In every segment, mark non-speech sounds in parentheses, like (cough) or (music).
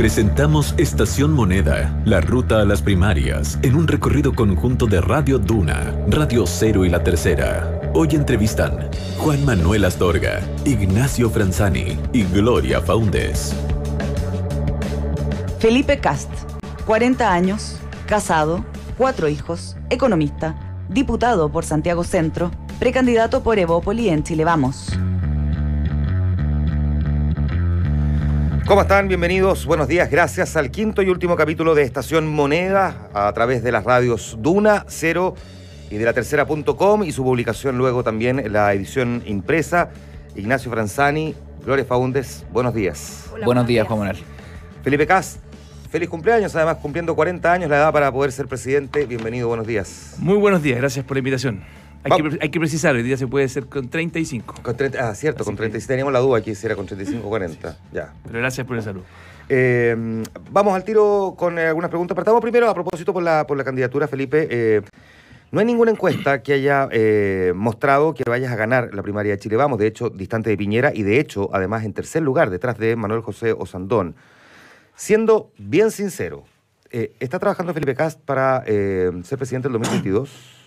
Presentamos Estación Moneda, la ruta a las primarias, en un recorrido conjunto de Radio Duna, Radio Cero y La Tercera. Hoy entrevistan Juan Manuel Astorga, Ignacio Franzani y Gloria Faundes. Felipe Cast, 40 años, casado, cuatro hijos, economista, diputado por Santiago Centro, precandidato por Evópoli en Chile Vamos. ¿Cómo están? Bienvenidos, buenos días. Gracias al quinto y último capítulo de Estación Moneda a través de las radios Duna, Cero y de la tercera.com y su publicación luego también la edición impresa. Ignacio Franzani, Gloria Faúndez, buenos días. buenos días, Juan Manuel. Felipe Cas, feliz cumpleaños, además cumpliendo 40 años la edad para poder ser presidente. Bienvenido, buenos días. Muy buenos días, gracias por la invitación. Hay que, precisar, hoy día se puede hacer con 35. Con ah, cierto, con 35. Teníamos la duda aquí si era con 35 o 40. Ya. Pero gracias por el saludo. Eh, vamos al tiro con eh, algunas preguntas. Partamos primero a propósito por la, por la candidatura, Felipe. Eh, no hay ninguna encuesta que haya mostrado que vayas a ganar la primaria de Chile Vamos, de hecho, distante de Piñera y de hecho, además, en tercer lugar, detrás de Manuel José Osandón. Siendo bien sincero, ¿está trabajando Felipe Cast para ser presidente del 2022?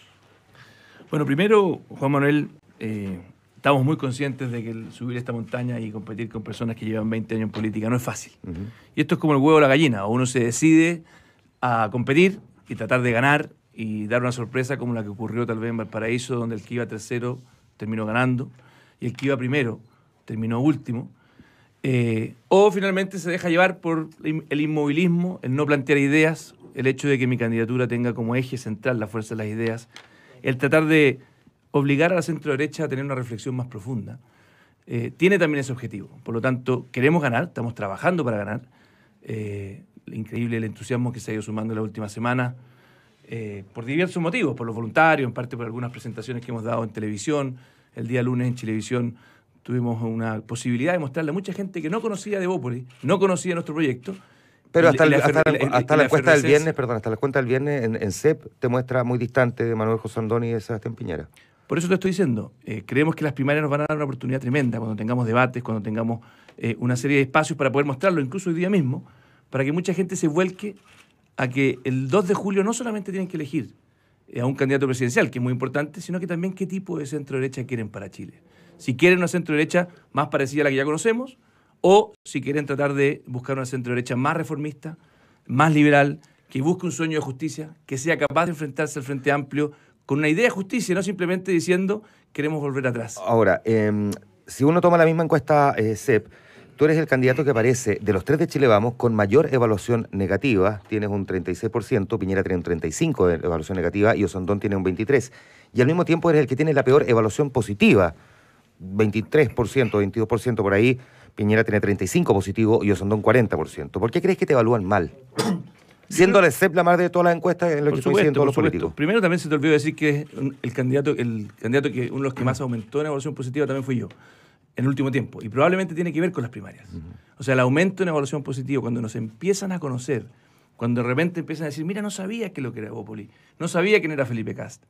Bueno, primero, Juan Manuel, eh, estamos muy conscientes de que el subir esta montaña y competir con personas que llevan 20 años en política no es fácil. Y esto es como el huevo o la gallina, o uno se decide a competir y tratar de ganar y dar una sorpresa como la que ocurrió tal vez en Valparaíso, donde el que iba tercero terminó ganando y el que iba primero terminó último. Eh, o finalmente se deja llevar por el inmovilismo, el no plantear ideas, el hecho de que mi candidatura tenga como eje central la fuerza de las ideas el tratar de obligar a la centro derecha a tener una reflexión más profunda. Eh, tiene también ese objetivo. Por lo tanto, queremos ganar, estamos trabajando para ganar. Eh, increíble el entusiasmo que se ha ido sumando en la última semana eh, por diversos motivos, por los voluntarios, en parte por algunas presentaciones que hemos dado en televisión. El día lunes en televisión tuvimos una posibilidad de mostrarle a mucha gente que no conocía de no conocía nuestro proyecto, pero hasta, la, del viernes, perdón, hasta la cuenta del viernes en, CEP te muestra muy distante de Manuel José Andoni y de Sebastián Piñera. Por eso te estoy diciendo, eh, creemos que las primarias nos van a dar una oportunidad tremenda cuando tengamos debates, cuando tengamos eh, una serie de espacios para poder mostrarlo, incluso hoy día mismo, para que mucha gente se vuelque a que el 2 de julio no solamente tienen que elegir eh, a un candidato presidencial, que es muy importante, sino que también qué tipo de centro derecha quieren para Chile. Si quieren una centro derecha más parecida a la que ya conocemos, o si quieren tratar de buscar una centro derecha más reformista, más liberal, que busque un sueño de justicia, que sea capaz de enfrentarse al Frente Amplio con una idea de justicia, no simplemente diciendo queremos volver atrás. Ahora, em, si uno toma la misma encuesta CEP, eh, tú eres el candidato que aparece de los tres de Chile Vamos con mayor evaluación negativa, tienes un 36%, Piñera tiene un 35% de evaluación negativa y Osondón tiene un 23%. Y al mismo tiempo eres el que tiene la peor evaluación positiva, 23%, 22% por ahí. Piñera tiene 35 positivos y un 40%. ¿Por qué crees que te evalúan mal? (coughs) Siendo la CEP más de todas las encuestas en lo que estoy diciendo los políticos. Primero también se te olvidó decir que el candidato, el candidato que uno de los que más aumentó en evaluación positiva también fui yo, en el último tiempo. Y probablemente tiene que ver con las primarias. O sea, el aumento en evaluación positiva, cuando nos empiezan a conocer, cuando de repente empiezan a decir, mira, no sabía que lo que era Bópoli, no sabía quién era Felipe Cast.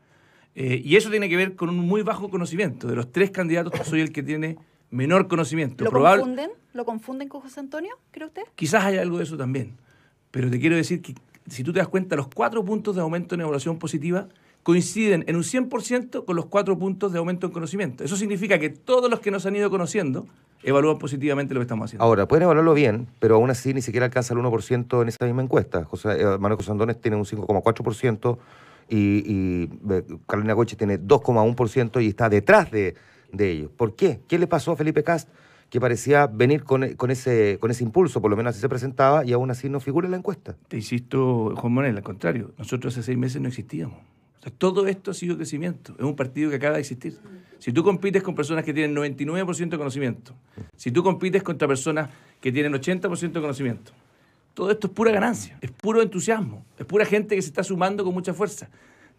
Eh, y eso tiene que ver con un muy bajo conocimiento. De los tres candidatos, soy el que tiene menor conocimiento. ¿Lo confunden? ¿Lo confunden con José Antonio, cree usted? Quizás haya algo de eso también. Pero te quiero decir que si tú te das cuenta, los cuatro puntos de aumento en evaluación positiva coinciden en un 100% con los cuatro puntos de aumento en conocimiento. Eso significa que todos los que nos han ido conociendo evalúan positivamente lo que estamos haciendo. Ahora, pueden evaluarlo bien, pero aún así ni siquiera alcanza el 1% en esa misma encuesta. José, eh, Manuel José tiene un 5,4% y, eh, Carolina Coche tiene 2,1% y está detrás de de ellos. ¿Por qué? ¿Qué le pasó a Felipe Cast? que parecía venir con, ese, con ese impulso, por lo menos así se presentaba, y aún así no figura en la encuesta. Te insisto, Juan Manuel, al contrario, nosotros hace seis meses no existíamos. todo esto ha sido crecimiento, es un partido que acaba de existir. Si tú compites con personas que tienen 99% de conocimiento, si tú compites contra personas que tienen 80% de conocimiento, todo esto es pura ganancia, es puro entusiasmo, es pura gente que se está sumando con mucha fuerza.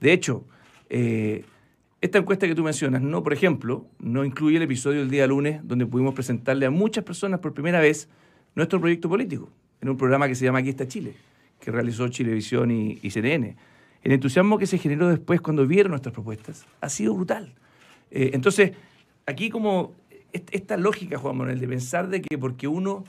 De hecho, eh, esta encuesta que tú mencionas, no, por ejemplo, no incluye el episodio del día lunes donde pudimos presentarle a muchas personas por primera vez nuestro proyecto político, en un programa que se llama Aquí está Chile, que realizó Chilevisión y, y CNN. El entusiasmo que se generó después cuando vieron nuestras propuestas ha sido brutal. Eh, entonces, aquí como esta lógica, Juan Manuel, de pensar de que porque uno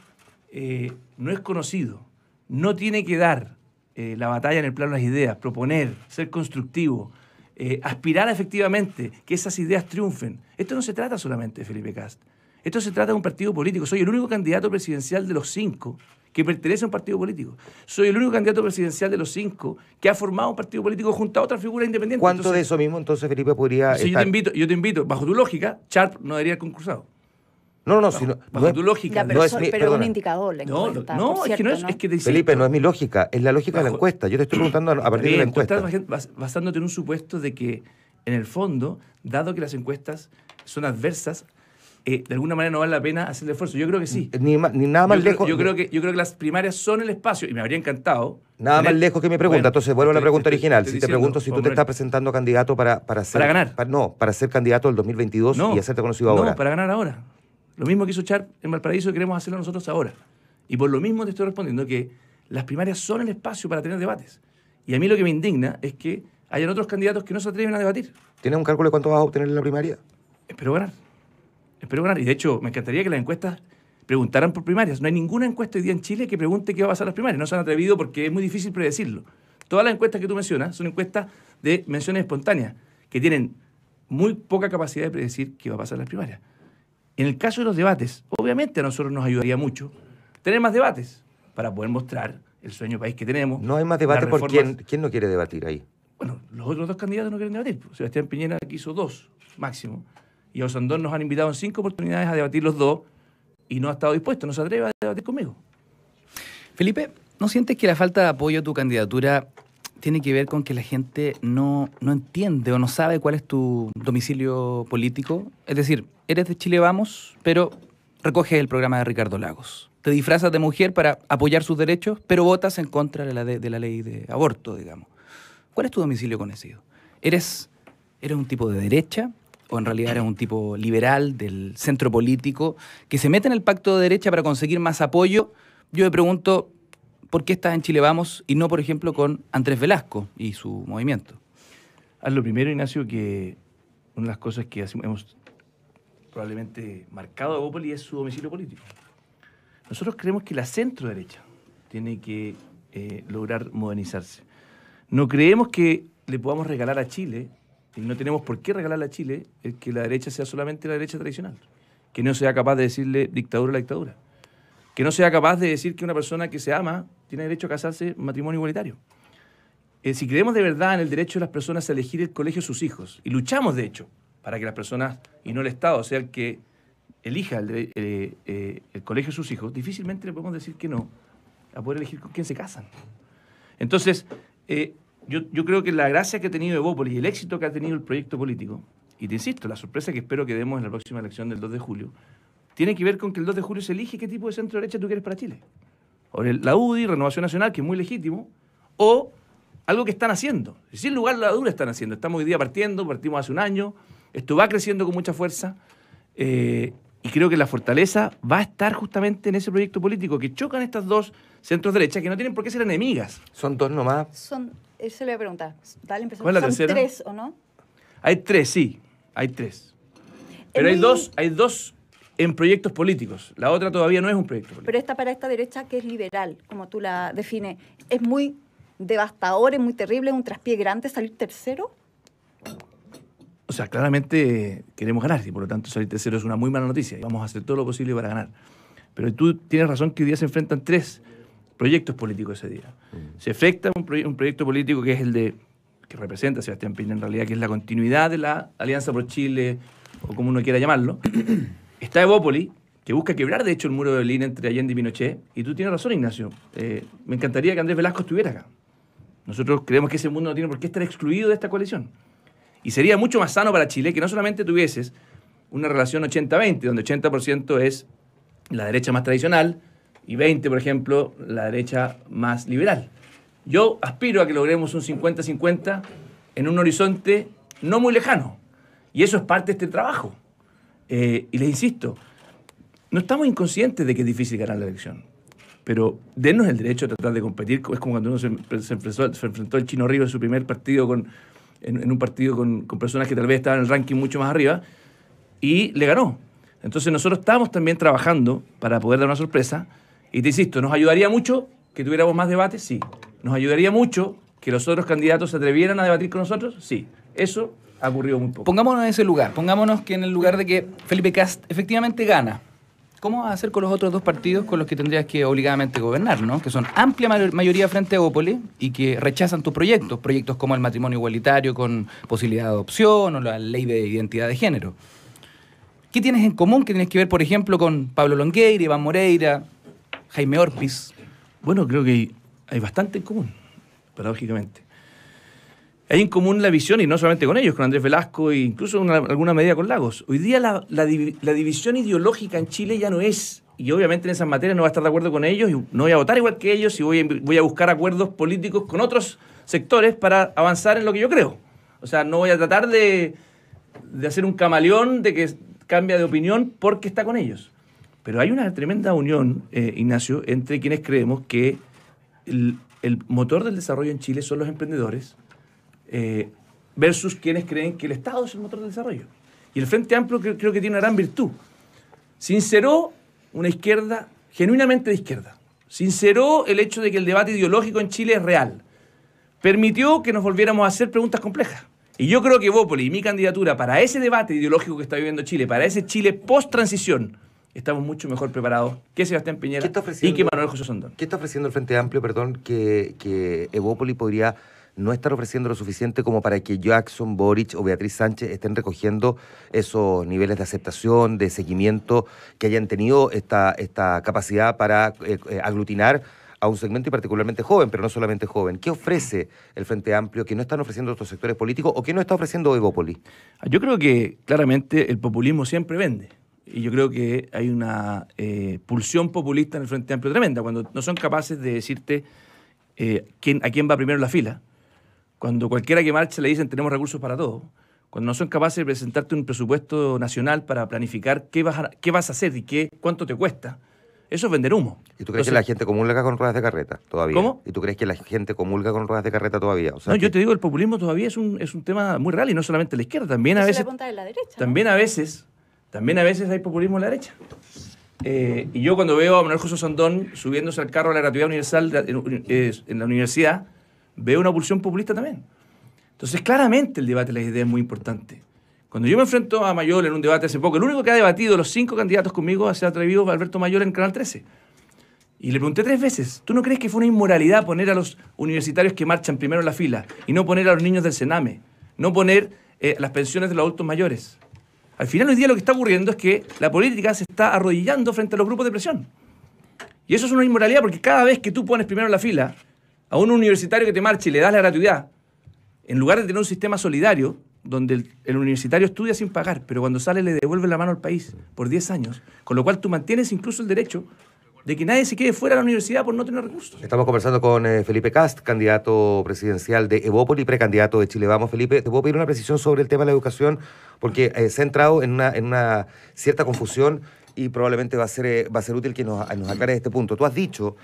eh, no es conocido, no tiene que dar eh, la batalla en el plano de las ideas, proponer, ser constructivo, eh, aspirar efectivamente que esas ideas triunfen. Esto no se trata solamente de Felipe Cast. Esto se trata de un partido político. Soy el único candidato presidencial de los cinco que pertenece a un partido político. Soy el único candidato presidencial de los cinco que ha formado un partido político junto a otra figura independiente. ¿Cuánto de eso mismo entonces Felipe podría.? yo, te invito, bajo tu lógica, Sharp no debería haber concursado. No, no, no. Sino, no tu lógica. pero, es, un indicador No, es que no es, Felipe, no es mi lógica, es la lógica de la encuesta. Yo te estoy preguntando a, partir de la encuesta. estás basándote en un supuesto de que, en el fondo, dado que las encuestas son adversas, eh, de alguna manera no vale la pena hacer el esfuerzo. Yo creo que sí. Ni, nada más lejos. yo, creo que, yo creo que las primarias son el espacio y me habría encantado. Nada más lejos que mi pregunta. Entonces vuelvo a la pregunta original. si te pregunto si tú te estás presentando candidato para, para ser. Para ganar. no, para ser candidato del 2022 y hacerte conocido ahora. No, para ganar ahora. Lo mismo que hizo Char en Valparaíso y queremos hacerlo nosotros ahora. Y por lo mismo te estoy respondiendo que las primarias son el espacio para tener debates. Y a mí lo que me indigna es que hayan otros candidatos que no se atreven a debatir. ¿Tienes un cálculo de cuánto vas a obtener en la primaria? Espero ganar. Espero ganar. Y de hecho, me encantaría que las encuestas preguntaran por primarias. No hay ninguna encuesta hoy día en Chile que pregunte qué va a pasar en las primarias. No se han atrevido porque es muy difícil predecirlo. Todas las encuestas que tú mencionas son encuestas de menciones espontáneas, que tienen muy poca capacidad de predecir qué va a pasar en las primarias. En el caso de los debates, obviamente a nosotros nos ayudaría mucho tener más debates para poder mostrar el sueño país que tenemos. No hay más debates porque quién, quién no quiere debatir ahí. Bueno, los otros dos candidatos no quieren debatir. Pues. Sebastián Piñera quiso dos máximo. Y a Osandón nos han invitado en cinco oportunidades a debatir los dos y no ha estado dispuesto, no se atreve a debatir conmigo. Felipe, ¿no sientes que la falta de apoyo a tu candidatura tiene que ver con que la gente no, entiende o no sabe cuál es tu domicilio político. Es decir, eres de Chile Vamos, pero recoges el programa de Ricardo Lagos. Te disfrazas de mujer para apoyar sus derechos, pero votas en contra de la, ley de aborto, digamos. ¿Cuál es tu domicilio conocido? ¿Eres, ¿Eres un tipo de derecha? o en realidad eres un tipo liberal del centro político, que se mete en el pacto de derecha para conseguir más apoyo, yo me pregunto, por qué estás en Chile Vamos y no, por ejemplo, con Andrés Velasco y su movimiento? Haz ah, lo primero, Ignacio, que una de las cosas que hemos probablemente marcado a Bópoli es su domicilio político. Nosotros creemos que la centro derecha tiene que eh, lograr modernizarse. No creemos que le podamos regalar a Chile, y no tenemos por qué regalarle a Chile, el que la derecha sea solamente la derecha tradicional, que no sea capaz de decirle dictadura a la dictadura que no sea capaz de decir que una persona que se ama tiene derecho a casarse en matrimonio igualitario. Eh, si creemos de verdad en el derecho de las personas a elegir el colegio de sus hijos, y luchamos de hecho para que las personas y no el Estado sea el que elija el, eh, eh, colegio de sus hijos, difícilmente le podemos decir que no a poder elegir con quién se casan. Entonces, yo, yo, creo que la gracia que ha tenido Evópolis y el éxito que ha tenido el proyecto político, y te insisto, la sorpresa que espero que demos en la próxima elección del 2 de julio, tiene que ver con que el 2 de julio se elige qué tipo de centro derecha tú quieres para Chile. O la UDI, Renovación Nacional, que es muy legítimo, o algo que están haciendo. Sin lugar a la duda están haciendo. Estamos hoy día partiendo, partimos hace un año, esto va creciendo con mucha fuerza eh, y creo que la fortaleza va a estar justamente en ese proyecto político que chocan estas dos centros derechas que no tienen por qué ser enemigas. Son dos nomás. Son, eso le voy a preguntar. Dale, Son tres, ¿o no? Hay tres, sí, hay tres. Pero hay dos, hay dos en proyectos políticos. La otra todavía no es un proyecto político. Pero esta para esta derecha que es liberal, como tú la defines, es muy devastador, es muy terrible, es un traspié grande salir tercero. O sea, claramente eh, queremos ganar y por lo tanto salir tercero es una muy mala noticia y vamos a hacer todo lo posible para ganar. Pero tú tienes razón que hoy día se enfrentan tres proyectos políticos ese día. Mm. Se afecta un, proyecto político que es el de que representa Sebastián Piñera en realidad, que es la continuidad de la Alianza por Chile, o como uno quiera llamarlo, Está Evópoli, que busca quebrar, de hecho, el muro de Berlín entre Allende y Pinochet. Y tú tienes razón, Ignacio. Eh, me encantaría que Andrés Velasco estuviera acá. Nosotros creemos que ese mundo no tiene por qué estar excluido de esta coalición. Y sería mucho más sano para Chile que no solamente tuvieses una relación 80-20, donde 80% es la derecha más tradicional y 20%, por ejemplo, la derecha más liberal. Yo aspiro a que logremos un 50-50 en un horizonte no muy lejano. Y eso es parte de este trabajo. Eh, y les insisto, no estamos inconscientes de que es difícil ganar la elección, pero denos el derecho a tratar de competir. Es como cuando uno se, enfrentó, el al Chino Río en su primer partido con, en, un partido con, con, personas que tal vez estaban en el ranking mucho más arriba y le ganó. Entonces nosotros estamos también trabajando para poder dar una sorpresa. Y te insisto, ¿nos ayudaría mucho que tuviéramos más debates? Sí. ¿Nos ayudaría mucho que los otros candidatos se atrevieran a debatir con nosotros? Sí. Eso ha ocurrido un poco. Pongámonos en ese lugar, pongámonos que en el lugar de que Felipe Cast efectivamente gana. ¿Cómo vas a hacer con los otros dos partidos con los que tendrías que obligadamente gobernar, ¿no? que son amplia mayoría frente a Gópoli y que rechazan tus proyectos? Proyectos como el matrimonio igualitario con posibilidad de adopción o la ley de identidad de género. ¿Qué tienes en común que tienes que ver, por ejemplo, con Pablo Longueira, Iván Moreira, Jaime Orpiz? Bueno, creo que hay bastante en común, paradójicamente. Hay en común la visión, y no solamente con ellos, con Andrés Velasco e incluso en alguna medida con Lagos. Hoy día la, división ideológica en Chile ya no es, y obviamente en esas materias no va a estar de acuerdo con ellos, y no voy a votar igual que ellos, y voy a, voy a buscar acuerdos políticos con otros sectores para avanzar en lo que yo creo. O sea, no voy a tratar de, hacer un camaleón de que cambia de opinión porque está con ellos. Pero hay una tremenda unión, eh, Ignacio, entre quienes creemos que el, el motor del desarrollo en Chile son los emprendedores eh, versus quienes creen que el Estado es el motor del desarrollo. Y el Frente Amplio creo, que tiene una gran virtud. Sinceró una izquierda genuinamente de izquierda. Sinceró el hecho de que el debate ideológico en Chile es real. Permitió que nos volviéramos a hacer preguntas complejas. Y yo creo que Evópoli y mi candidatura para ese debate ideológico que está viviendo Chile, para ese Chile post-transición, estamos mucho mejor preparados que Sebastián Piñera y que Manuel José Sondón. ¿Qué está ofreciendo el Frente Amplio, perdón, que, que Evópoli podría no están ofreciendo lo suficiente como para que Jackson, Boric o Beatriz Sánchez estén recogiendo esos niveles de aceptación, de seguimiento, que hayan tenido esta, esta capacidad para eh, eh, aglutinar a un segmento y particularmente joven, pero no solamente joven. ¿Qué ofrece el Frente Amplio que no están ofreciendo otros sectores políticos o que no está ofreciendo Poli? Yo creo que claramente el populismo siempre vende. Y yo creo que hay una eh, pulsión populista en el Frente Amplio tremenda, cuando no son capaces de decirte a quién va primero la fila cuando cualquiera que marche le dicen tenemos recursos para todo, cuando no son capaces de presentarte un presupuesto nacional para planificar qué vas a, qué vas a hacer y qué, cuánto te cuesta, eso es vender humo. ¿Y tú crees que la gente comulga con ruedas de carreta todavía? ¿Cómo? ¿Y tú crees que la gente comulga con ruedas de carreta todavía? O sea, no, yo te digo, el populismo todavía es un, es un tema muy real y no solamente la izquierda, también a veces... La de la derecha, también a veces, también a veces hay populismo en la derecha. Eh, y yo cuando veo a Manuel José Sandón subiéndose al carro de la gratuidad universal eh, en la universidad, veo una pulsión populista también. Entonces, claramente el debate de las ideas es muy importante. Cuando yo me enfrento a Mayor en un debate hace poco, el único que ha debatido los cinco candidatos conmigo ha sido atrevido Alberto Mayor en Canal 13. Y le pregunté tres veces, ¿tú no crees que fue una inmoralidad poner a los universitarios que marchan primero en la fila y no poner a los niños del Sename? No poner eh, las pensiones de los adultos mayores. Al final hoy día lo que está ocurriendo es que la política se está arrodillando frente a los grupos de presión. Y eso es una inmoralidad porque cada vez que tú pones primero en la fila a un universitario que te marche y le das la gratuidad, en lugar de tener un sistema solidario, donde el, universitario estudia sin pagar, pero cuando sale le devuelve la mano al país por 10 años, con lo cual tú mantienes incluso el derecho de que nadie se quede fuera de la universidad por no tener recursos. Estamos conversando con eh, Felipe Cast, candidato presidencial de Evópoli, precandidato de Chile. Vamos, Felipe, te puedo pedir una precisión sobre el tema de la educación, porque eh, se ha entrado en una, cierta confusión y probablemente va a ser, eh, va a ser útil que nos, nos este punto. Tú has dicho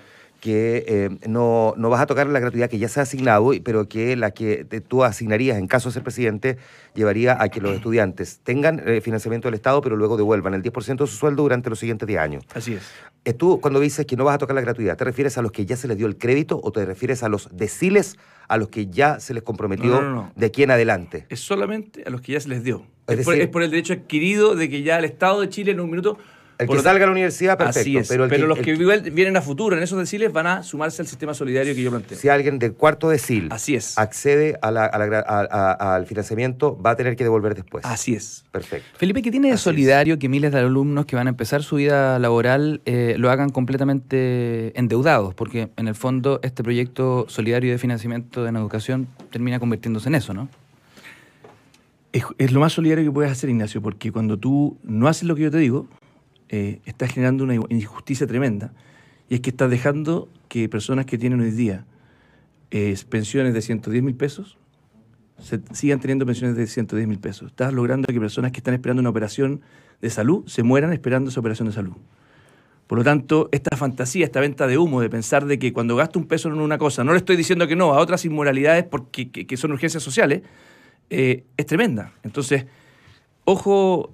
que eh, no, no, vas a tocar la gratuidad que ya se ha asignado, pero que la que tú asignarías en caso de ser presidente llevaría a que los estudiantes tengan eh, financiamiento del Estado, pero luego devuelvan el 10% de su sueldo durante los siguientes 10 años. Así es. Eh, tú, cuando dices que no vas a tocar la gratuidad, ¿te refieres a los que ya se les dio el crédito o te refieres a los deciles a los que ya se les comprometió de aquí en adelante? Es solamente a los que ya se les dio. es por el derecho adquirido de que ya el Estado de Chile en un minuto el que salga a la universidad, perfecto. Pero, los que vienen a futuro en esos deciles van a sumarse al sistema solidario que yo planteo. Si alguien del cuarto decil accede al financiamiento, va a tener que devolver después. Así es. Perfecto. Felipe, ¿qué tiene de solidario que miles de alumnos que van a empezar su vida laboral eh, lo hagan completamente endeudados? Porque en el fondo este proyecto solidario de financiamiento en educación termina convirtiéndose en eso, ¿no? es, lo más solidario que puedes hacer, Ignacio, porque cuando tú no haces lo que yo te digo, eh, está generando una injusticia tremenda. Y es que estás dejando que personas que tienen hoy día eh, pensiones de 110 mil pesos sigan teniendo pensiones de 110 mil pesos. Estás logrando que personas que están esperando una operación de salud se mueran esperando esa operación de salud. Por lo tanto, esta fantasía, esta venta de humo de pensar de que cuando gasto un peso en una cosa, no le estoy diciendo que no a otras inmoralidades porque, que, son urgencias sociales, eh, es tremenda. Entonces, ojo,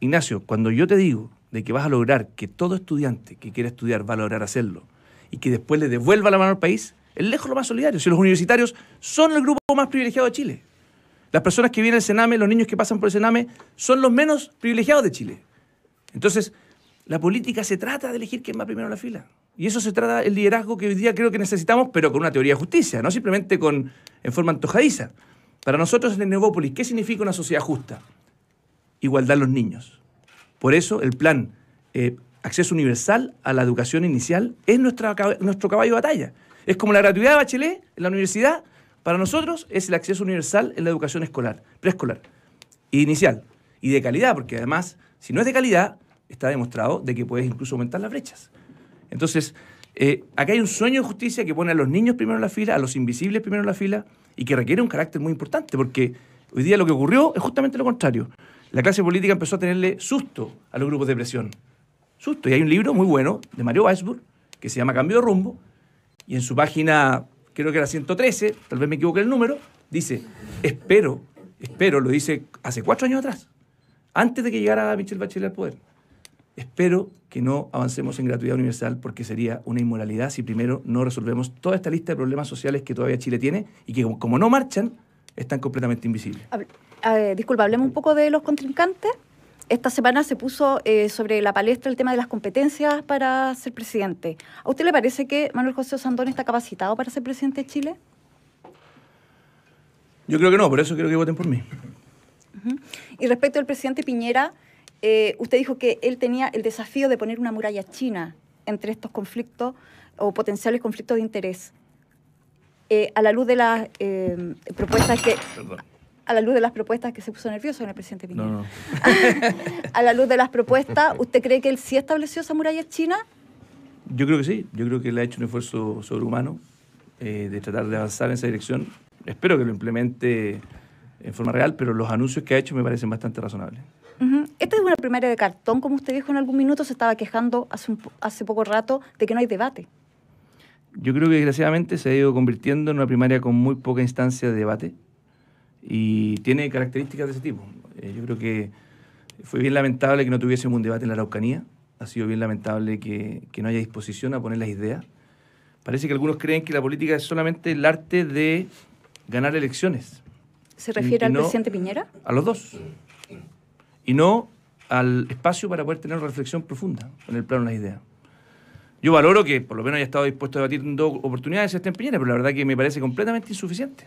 Ignacio, cuando yo te digo de que vas a lograr que todo estudiante que quiera estudiar va a lograr hacerlo y que después le devuelva la mano al país, es lejos lo más solidario. Si los universitarios son el grupo más privilegiado de Chile. Las personas que vienen al Sename, los niños que pasan por el Sename, son los menos privilegiados de Chile. Entonces, la política se trata de elegir quién va primero en la fila. Y eso se trata del liderazgo que hoy día creo que necesitamos, pero con una teoría de justicia, no simplemente con, en forma antojadiza. Para nosotros en el Neuvópolis, ¿qué significa una sociedad justa? Igualdad a los niños por eso el plan eh, acceso universal a la educación inicial es nuestra, nuestro caballo de batalla. Es como la gratuidad de Bachelet en la universidad, para nosotros es el acceso universal en la educación escolar, preescolar, inicial y de calidad, porque además, si no es de calidad, está demostrado de que puedes incluso aumentar las brechas. Entonces, eh, acá hay un sueño de justicia que pone a los niños primero en la fila, a los invisibles primero en la fila, y que requiere un carácter muy importante, porque hoy día lo que ocurrió es justamente lo contrario la clase política empezó a tenerle susto a los grupos de presión. Susto. Y hay un libro muy bueno de Mario Weisburg que se llama Cambio de Rumbo y en su página, creo que era 113, tal vez me equivoque el número, dice, espero, espero, lo dice hace cuatro años atrás, antes de que llegara Michelle Bachelet al poder, espero que no avancemos en gratuidad universal porque sería una inmoralidad si primero no resolvemos toda esta lista de problemas sociales que todavía Chile tiene y que como no marchan, están completamente invisibles disculpa, hablemos un poco de los contrincantes. Esta semana se puso eh, sobre la palestra el tema de las competencias para ser presidente. ¿A usted le parece que Manuel José Sandón está capacitado para ser presidente de Chile? Yo creo que no, por eso quiero que voten por mí. Y respecto al presidente Piñera, eh, usted dijo que él tenía el desafío de poner una muralla china entre estos conflictos o potenciales conflictos de interés. Eh, a la luz de las propuestas que a la luz de las propuestas que se puso nervioso en el presidente Piñera. No, no. (laughs) a la luz de las propuestas, ¿usted cree que él sí estableció esa muralla china? Yo creo que sí, yo creo que él ha hecho un esfuerzo sobrehumano eh, de tratar de avanzar en esa dirección. Espero que lo implemente en forma real, pero los anuncios que ha hecho me parecen bastante razonables. Esta es una primaria de cartón, como usted dijo en algún minuto, se estaba quejando hace, hace poco rato de que no hay debate. Yo creo que desgraciadamente se ha ido convirtiendo en una primaria con muy poca instancia de debate y tiene características de ese tipo. Eh, yo creo que fue bien lamentable que no tuviésemos un debate en la Araucanía, ha sido bien lamentable que, no haya disposición a poner las ideas. Parece que algunos creen que la política es solamente el arte de ganar elecciones. ¿Se refiere al presidente Piñera? A los dos. Y no al espacio para poder tener una reflexión profunda en el plano de las ideas. Yo valoro que por lo menos haya estado dispuesto a debatir en dos oportunidades este en Piñera, pero la verdad que me parece completamente insuficiente.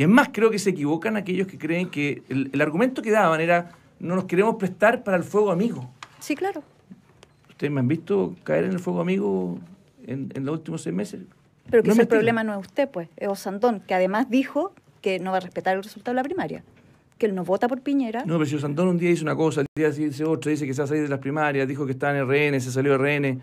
Y es más, creo que se equivocan aquellos que creen que el, argumento que daban era no nos queremos prestar para el fuego amigo. Sí, claro. ¿Ustedes me han visto caer en el fuego amigo en, los últimos seis meses? Pero que ese problema no es usted, pues, es Osandón, que además dijo que no va a respetar el resultado de la primaria, que él no vota por Piñera. No, pero si Osandón un día dice una cosa, el día dice otra, dice que se va a salir de las primarias, dijo que está en RN, se salió RN.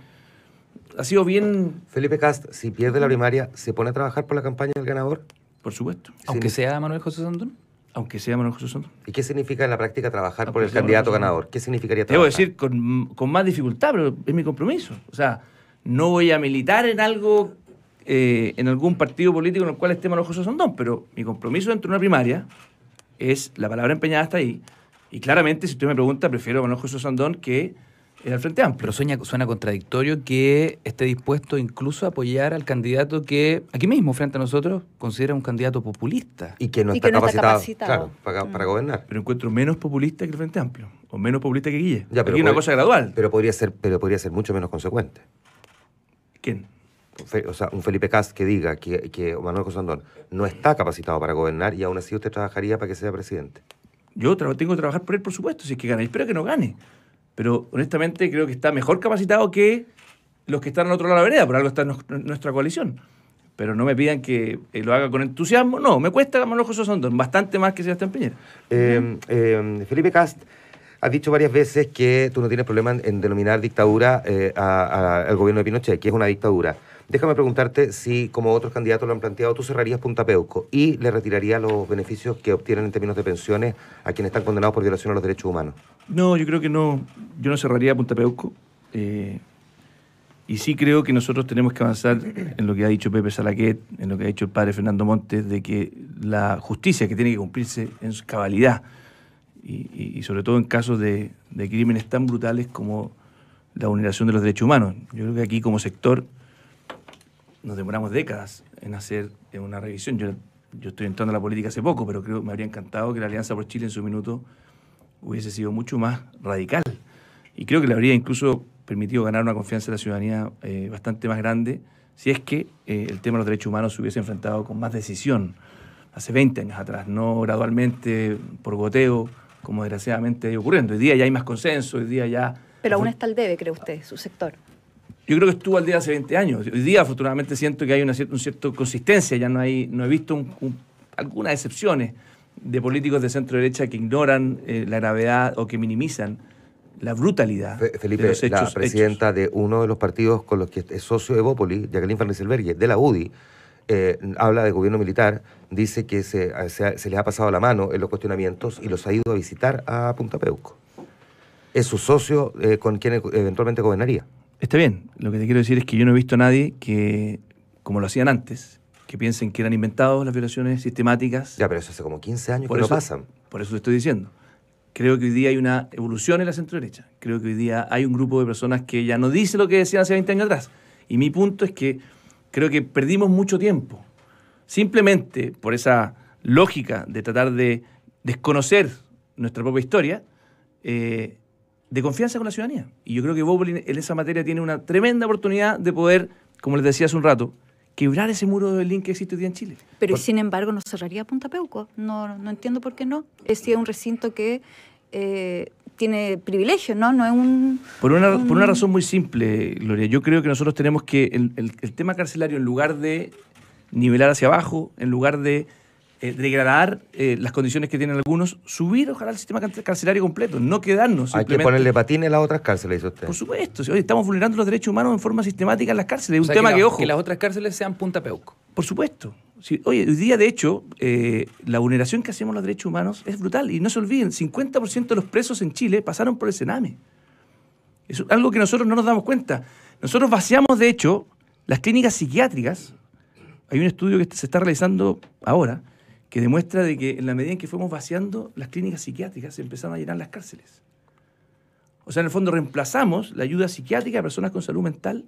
Ha sido bien... Felipe Cast, si pierde la primaria, ¿se pone a trabajar por la campaña del ganador? Por supuesto. ¿Aunque sea Manuel José Sandón? Aunque sea Manuel José Sandón. ¿Y qué significa en la práctica trabajar por el candidato ganador? ¿Qué significaría trabajar? Debo decir, con, más dificultad, pero es mi compromiso. O sea, no voy a militar en algo, eh, en algún partido político en el cual esté Manuel José Sandón, pero mi compromiso dentro de una primaria es, la palabra empeñada hasta ahí, y claramente, si usted me pregunta, prefiero a Manuel José Sandón que el Frente Amplio. Pero suena, contradictorio que esté dispuesto incluso a apoyar al candidato que aquí mismo, frente a nosotros, considera un candidato populista. Y que no, está, capacitado, claro, para, mm. gobernar. Pero encuentro menos populista que el Frente Amplio, o menos populista que Guille. Ya, es una cosa gradual. Pero podría, ser, pero podría ser mucho menos consecuente. ¿Quién? o sea, un Felipe Cast que diga que, Manuel Cosandón no está capacitado para gobernar y aún así usted trabajaría para que sea presidente. Yo tengo que trabajar por él, por supuesto, si es que gana. Espero que no gane pero honestamente creo que está mejor capacitado que los que están al otro lado de la vereda, por algo está en nuestra coalición. Pero no me pidan que eh, lo haga con entusiasmo, no, me cuesta Manuel José Sondón, bastante más que Sebastián Piñera. Em, em, Felipe Cast. Has dicho varias veces que tú no tienes problema en, denominar dictadura eh, al gobierno de Pinochet, que es una dictadura. Déjame preguntarte si, como otros candidatos lo han planteado, tú cerrarías Punta Peuco y le retiraría los beneficios que obtienen en términos de pensiones a quienes están condenados por violación a los derechos humanos. No, yo creo que no. Yo no cerraría Punta Peuco. Eh, y sí creo que nosotros tenemos que avanzar en lo que ha dicho Pepe Salaquet, en lo que ha dicho el padre Fernando Montes, de que la justicia que tiene que cumplirse en su cabalidad, y, sobre todo en casos de crímenes tan brutales como la vulneración de los derechos humanos. Yo creo que aquí como sector nos demoramos décadas en hacer una revisión. Yo, yo estoy entrando a la política hace poco, pero creo me habría encantado que la Alianza por Chile en su minuto hubiese sido mucho más radical. Y creo que le habría incluso permitido ganar una confianza de la ciudadanía eh, bastante más grande si es que eh, el tema de los derechos humanos se hubiese enfrentado con más decisión hace 20 años atrás, no gradualmente por goteo, como desgraciadamente ha ocurriendo. Hoy día ya hay más consenso, hoy día ya... Pero aún está el debe, cree usted, su sector yo creo que estuvo al día hace 20 años. Hoy día, afortunadamente, siento que hay una cierta, consistencia. Ya no, hay, no he visto algunas excepciones de políticos de centro derecha que ignoran eh, la gravedad o que minimizan la brutalidad. Felipe, la presidenta de uno de los partidos con los que es socio de Bópoli, Jacqueline Fernández de la UDI, eh, habla de gobierno militar, dice que se, se, ha pasado la mano en los cuestionamientos y los ha ido a visitar a Punta Peuco. Es su socio eh, con quien e-, eventualmente gobernaría está bien. Lo que te quiero decir es que yo no he visto a nadie que, como lo hacían antes, que piensen que eran inventados las violaciones sistemáticas. Ya, pero eso hace como 15 años por que eso, pasan. Por eso te estoy diciendo. Creo que hoy día hay una evolución en la centro-derecha. Creo que hoy día hay un grupo de personas que ya no dice lo que decían hace 20 años atrás. Y mi punto es que creo que perdimos mucho tiempo. Simplemente por esa lógica de tratar de desconocer nuestra propia historia, eh, de confianza con la ciudadanía. Y yo creo que Boblin en esa materia tiene una tremenda oportunidad de poder, como les decía hace un rato, quebrar ese muro de link que existe hoy en Chile. Pero sin embargo no cerraría Punta Peuco. No, no entiendo por qué no. Es un recinto que eh, tiene privilegios, ¿no? No es un por, una, por una razón muy simple, Gloria. Yo creo que nosotros tenemos que el tema carcelario, en lugar de nivelar hacia abajo, en lugar de eh, degradar eh, las condiciones que tienen algunos, subir ojalá el sistema carcelario completo, no quedarnos. Hay que ponerle patines a las otras cárceles, dice usted. Por supuesto, oye, estamos vulnerando los derechos humanos en forma sistemática en las cárceles. Es un tema que, ojo. Que las otras cárceles sean punta peuco. Por supuesto. oye, hoy día, de hecho, eh, la vulneración que hacemos a los derechos humanos es brutal. Y no se olviden, 50% de los presos en Chile pasaron por el Sename. Es algo que nosotros no nos damos cuenta. Nosotros vaciamos, de hecho, las clínicas psiquiátricas. Hay un estudio que se está realizando ahora, que demuestra de que en la medida en que fuimos vaciando las clínicas psiquiátricas, se empezaron a llenar las cárceles. O sea, en el fondo reemplazamos la ayuda psiquiátrica a personas con salud mental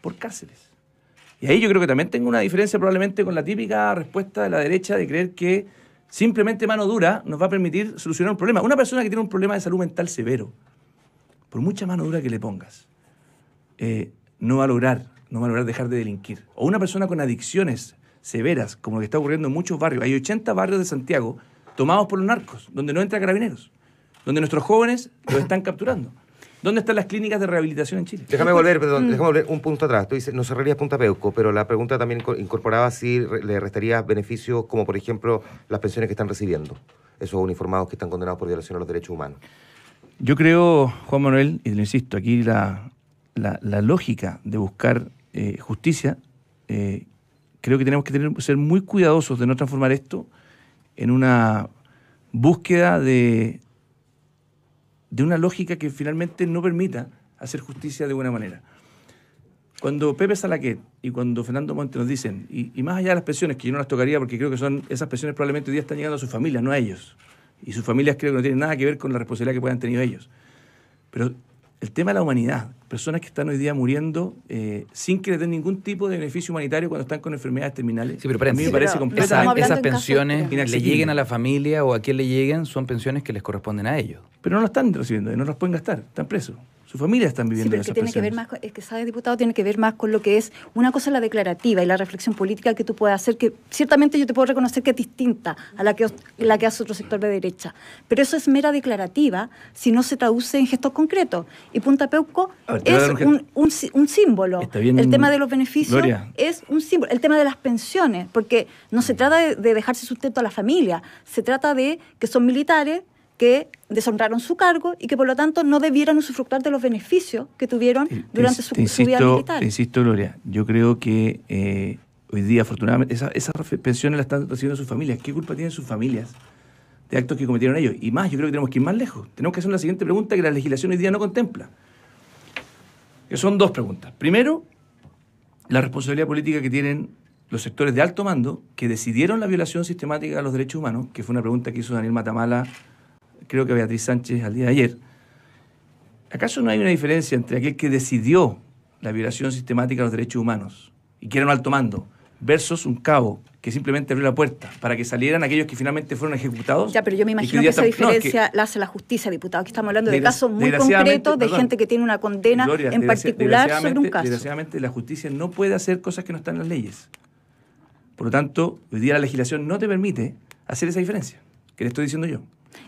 por cárceles. Y ahí yo creo que también tengo una diferencia probablemente con la típica respuesta de la derecha de creer que simplemente mano dura nos va a permitir solucionar un problema. Una persona que tiene un problema de salud mental severo, por mucha mano dura que le pongas, eh, no va a lograr, no va a lograr dejar de delinquir. O una persona con adicciones severas, como lo que está ocurriendo en muchos barrios. Hay 80 barrios de Santiago tomados por los narcos, donde no entran carabineros, donde nuestros jóvenes los están capturando. ¿Dónde están las clínicas de rehabilitación en Chile? Déjame volver, perdón, mm. déjame volver un punto atrás. Tú dices, no cerrarías Punta Peuco, pero la pregunta también incorporaba si le restaría beneficios como, por ejemplo, las pensiones que están recibiendo esos uniformados que están condenados por violación a los derechos humanos. Yo creo, Juan Manuel, y le insisto, aquí la, lógica de buscar eh, justicia eh, creo que tenemos que ser muy cuidadosos de no transformar esto en una búsqueda de, de una lógica que finalmente no permita hacer justicia de buena manera. Cuando Pepe Salaquet y cuando Fernando Monte nos dicen, y, más allá de las pensiones, que yo no las tocaría porque creo que son esas pensiones probablemente hoy día están llegando a sus familias, no a ellos. Y sus familias creo que no tienen nada que ver con la responsabilidad que puedan tener ellos. Pero el tema de la humanidad. Personas que están hoy día muriendo eh, sin que les den ningún tipo de beneficio humanitario cuando están con enfermedades terminales. Sí, pero a mí me parece completamente. Esas, pensiones le lleguen a la familia o a quien le lleguen son pensiones que les corresponden a ellos. Pero no lo están recibiendo, no los pueden gastar, están presos su familia está viviendo sí, pero que tiene que ver es que sabe diputado tiene que ver más con lo que es una cosa la declarativa y la reflexión política que tú puedes hacer que ciertamente yo te puedo reconocer que es distinta a la que la que hace otro sector de derecha pero eso es mera declarativa si no se traduce en gestos concretos y Punta Peuco es un, un, símbolo el tema de los beneficios es un símbolo el tema de las pensiones porque no se trata de dejarse sustento a la familia se trata de que son militares que deshonraron su cargo y que por lo tanto no debieran usufructar de los beneficios que tuvieron durante su, vida militar. insisto, Gloria, yo creo que eh, hoy día afortunadamente esas pensiones las están recibiendo sus familias. ¿Qué culpa tienen sus familias de actos que cometieron ellos? Y más, yo creo que tenemos que ir más lejos. Tenemos que hacer la siguiente pregunta que la legislación hoy día no contempla. Que son dos preguntas. Primero, la responsabilidad política que tienen los sectores de alto mando que decidieron la violación sistemática de los derechos humanos, que fue una pregunta que hizo Daniel Matamala creo que Beatriz Sánchez al día de ayer, ¿acaso no hay una diferencia entre aquel que decidió la violación sistemática de los derechos humanos y que era un alto mando versus un cabo que simplemente abrió la puerta para que salieran aquellos que finalmente fueron ejecutados. Ya, pero yo me imagino que, esa diferencia la hace la justicia, diputado. Aquí estamos hablando de casos muy concretos, de gente que tiene una condena en particular sobre un caso. Desgraciadamente, la justicia no puede hacer cosas que no están en las leyes. Por lo tanto, hoy día la legislación no te permite hacer esa diferencia que le estoy diciendo yo.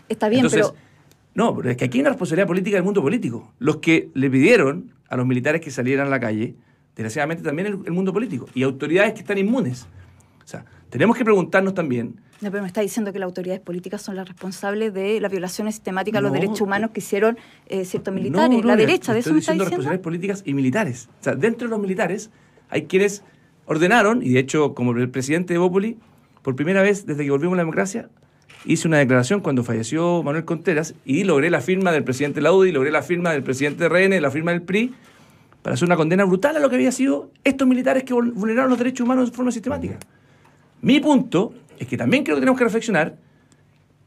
Está bien, pero... No, pero es que aquí hay una responsabilidad política del mundo político. Los que le pidieron a los militares que salieran a la calle, desgraciadamente también el, mundo político, y autoridades que están inmunes. O sea, tenemos que preguntarnos también... No, pero me está diciendo que las autoridades políticas son las responsables de las violaciones sistemáticas a los derechos humanos que hicieron eh, ciertos militares, la derecha, de eso me está diciendo. responsabilidades políticas y militares. O sea, dentro de los militares hay quienes ordenaron, y de hecho, como el presidente de Bópoli, por primera vez desde que volvimos a la democracia, hice una declaración cuando falleció Manuel Contreras y logré la firma del presidente Laudi, logré la firma del presidente René, la firma del PRI, para hacer una condena brutal a lo que había sido estos militares que vulneraron los derechos humanos de forma sistemática. Mi punto es que también creo que tenemos que reflexionar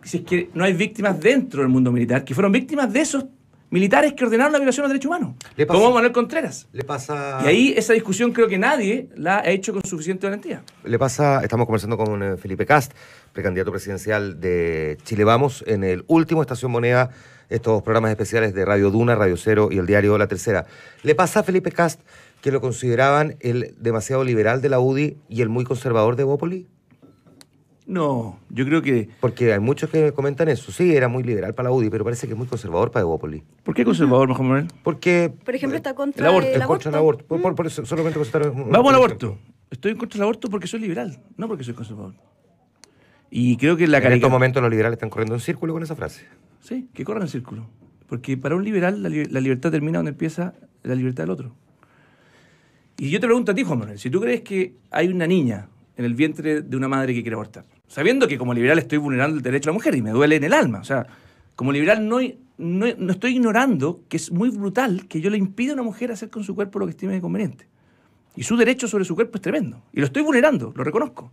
si es que no hay víctimas dentro del mundo militar, que fueron víctimas de esos militares que ordenaron la violación de los derechos humanos, le pasa, como Manuel Contreras. Le pasa... Y ahí esa discusión creo que nadie la ha hecho con suficiente valentía. Le pasa, estamos conversando con eh, Felipe Cast precandidato presidencial de Chile Vamos, en el último Estación Moneda, estos programas especiales de Radio Duna, Radio Cero y el diario La Tercera. Le pasa a Felipe Cast que lo consideraban el demasiado liberal de la UDI y el muy conservador de Bópoli? No, yo creo que... Porque hay muchos que comentan eso. Sí, era muy liberal para la UDI, pero parece que es muy conservador para Evópolis. ¿Por qué conservador, mejor Manuel? Porque... Por ejemplo, está contra el aborto. El el aborto. Por, por, eso, Vamos al aborto. Estoy en contra del aborto porque soy liberal, no porque soy conservador. Y creo que la En estos momentos los liberales están corriendo en círculo con esa frase. Sí, que corran en círculo. Porque para un liberal la, libertad termina donde empieza la libertad del otro. Y yo te pregunto a ti, Juan Manuel, si tú crees que hay una niña en el vientre de una madre que quiere abortar, sabiendo que como liberal estoy vulnerando el derecho a la mujer y me duele en el alma, o sea, como liberal no, no, no estoy ignorando que es muy brutal que yo le impida a una mujer hacer con su cuerpo lo que estime conveniente. Y su derecho sobre su cuerpo es tremendo. Y lo estoy vulnerando, lo reconozco.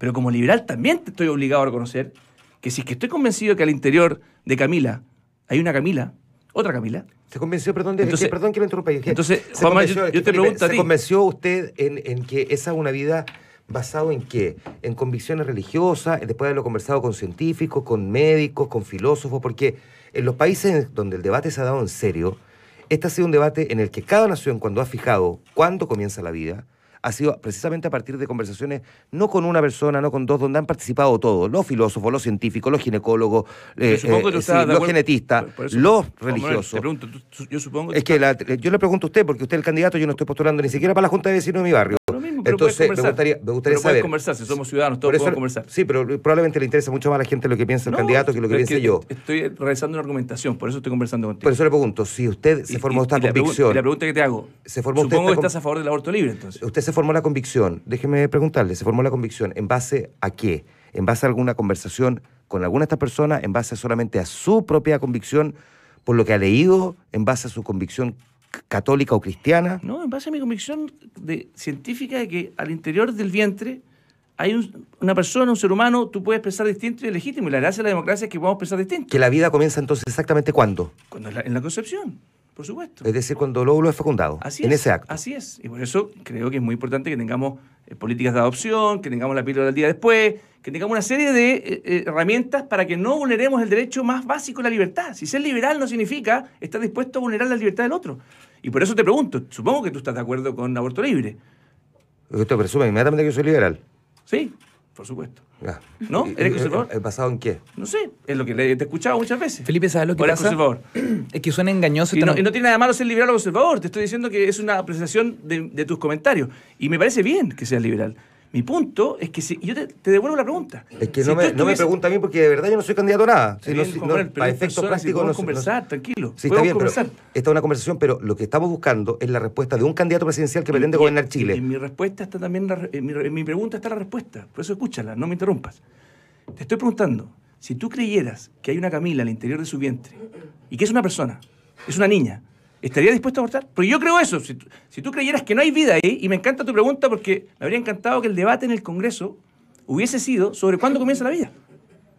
Pero como liberal también te estoy obligado a reconocer que si es que estoy convencido que al interior de Camila hay una Camila, otra Camila. Se convenció, perdón, que, perdón que interrumpa. entonces, yo, yo, te pregunto ¿Se convenció usted en, que esa es una vida basado en qué? En convicciones religiosas, después de haberlo conversado con científicos, con médicos, con filósofos, porque en los países donde el debate se ha dado en serio, este ha sido un debate en el que cada nación, cuando ha fijado cuándo comienza la vida, ha sido precisamente a partir de conversaciones, no con una persona, no con dos, donde han participado todos, los filósofos, los científicos, los ginecólogos, eh, eh, los genetistas, los religiosos. yo supongo es que yo le pregunto a usted, porque usted es el candidato, yo no estoy postulando ni siquiera para la Junta de Vecinos de mi barrio. pero Entonces, me gustaría, conversar, si somos ciudadanos, todos podemos conversar. Sí, pero probablemente le interesa mucho más a la gente lo que piensa el candidato que lo que piense yo. Estoy realizando una argumentación, por eso estoy conversando contigo. Por eso le pregunto, si usted se formó esta convicción. La, pregunta que te hago. Se formó supongo que estás a favor del aborto libre, entonces se formó la convicción? Déjeme preguntarle, ¿se formó la convicción en base a qué? ¿En base a alguna conversación con alguna de estas personas? ¿En base solamente a su propia convicción por lo que ha leído? ¿En base a su convicción católica o cristiana? No, en base a mi convicción científica de que al interior del vientre hay una persona, un ser humano, tú puedes pensar distinto y es legítimo. Y la gracia de la democracia es que podemos pensar distinto. ¿Que la vida comienza entonces exactamente cuándo? Cuando en la concepción por supuesto. Es decir, cuando el óvulo es fecundado, así en ese acto. Así es, y por eso creo que es muy importante que tengamos eh, políticas de adopción, que tengamos la píldora del día después, que tengamos una serie de eh, eh, herramientas para que no vulneremos el derecho más básico, la libertad. Si ser liberal no significa estar dispuesto a vulnerar la libertad del otro. Y por eso te pregunto, supongo que tú estás de acuerdo con aborto libre. ¿Esto presume inmediatamente que yo soy liberal. Sí, por supuesto. ¿No? ¿Eres conservador? pasado eh, eh, en qué? No sé, es lo que te he escuchado muchas veces. Felipe, ¿sabes lo que es. pasa? (clears throat) Es que suena engañoso. Y no, tiene nada malo ser liberal o conservador, te estoy diciendo que es una apreciación de, de tus comentarios. Y me parece bien que seas liberal. Mi punto es que si yo te, devuelvo la pregunta. Es que no, me, pregunta a mí porque de verdad yo no soy candidato a nada. Si no, para efectos prácticos conversar, tranquilo. Sí, está conversar. esta es una conversación, pero lo que estamos buscando es la respuesta de un candidato presidencial que pretende gobernar Chile. mi respuesta está también en mi, en mi pregunta está la respuesta, por eso escúchala, no me interrumpas. Te estoy preguntando, si tú creyeras que hay una Camila al interior de su vientre y que es una persona, es una niña, ¿Estaría dispuesto a abortar? Porque yo creo eso. Si, tú creyeras que no hay vida ahí, y me encanta tu pregunta porque me habría encantado que el debate en el Congreso hubiese sido sobre cuándo comienza la vida.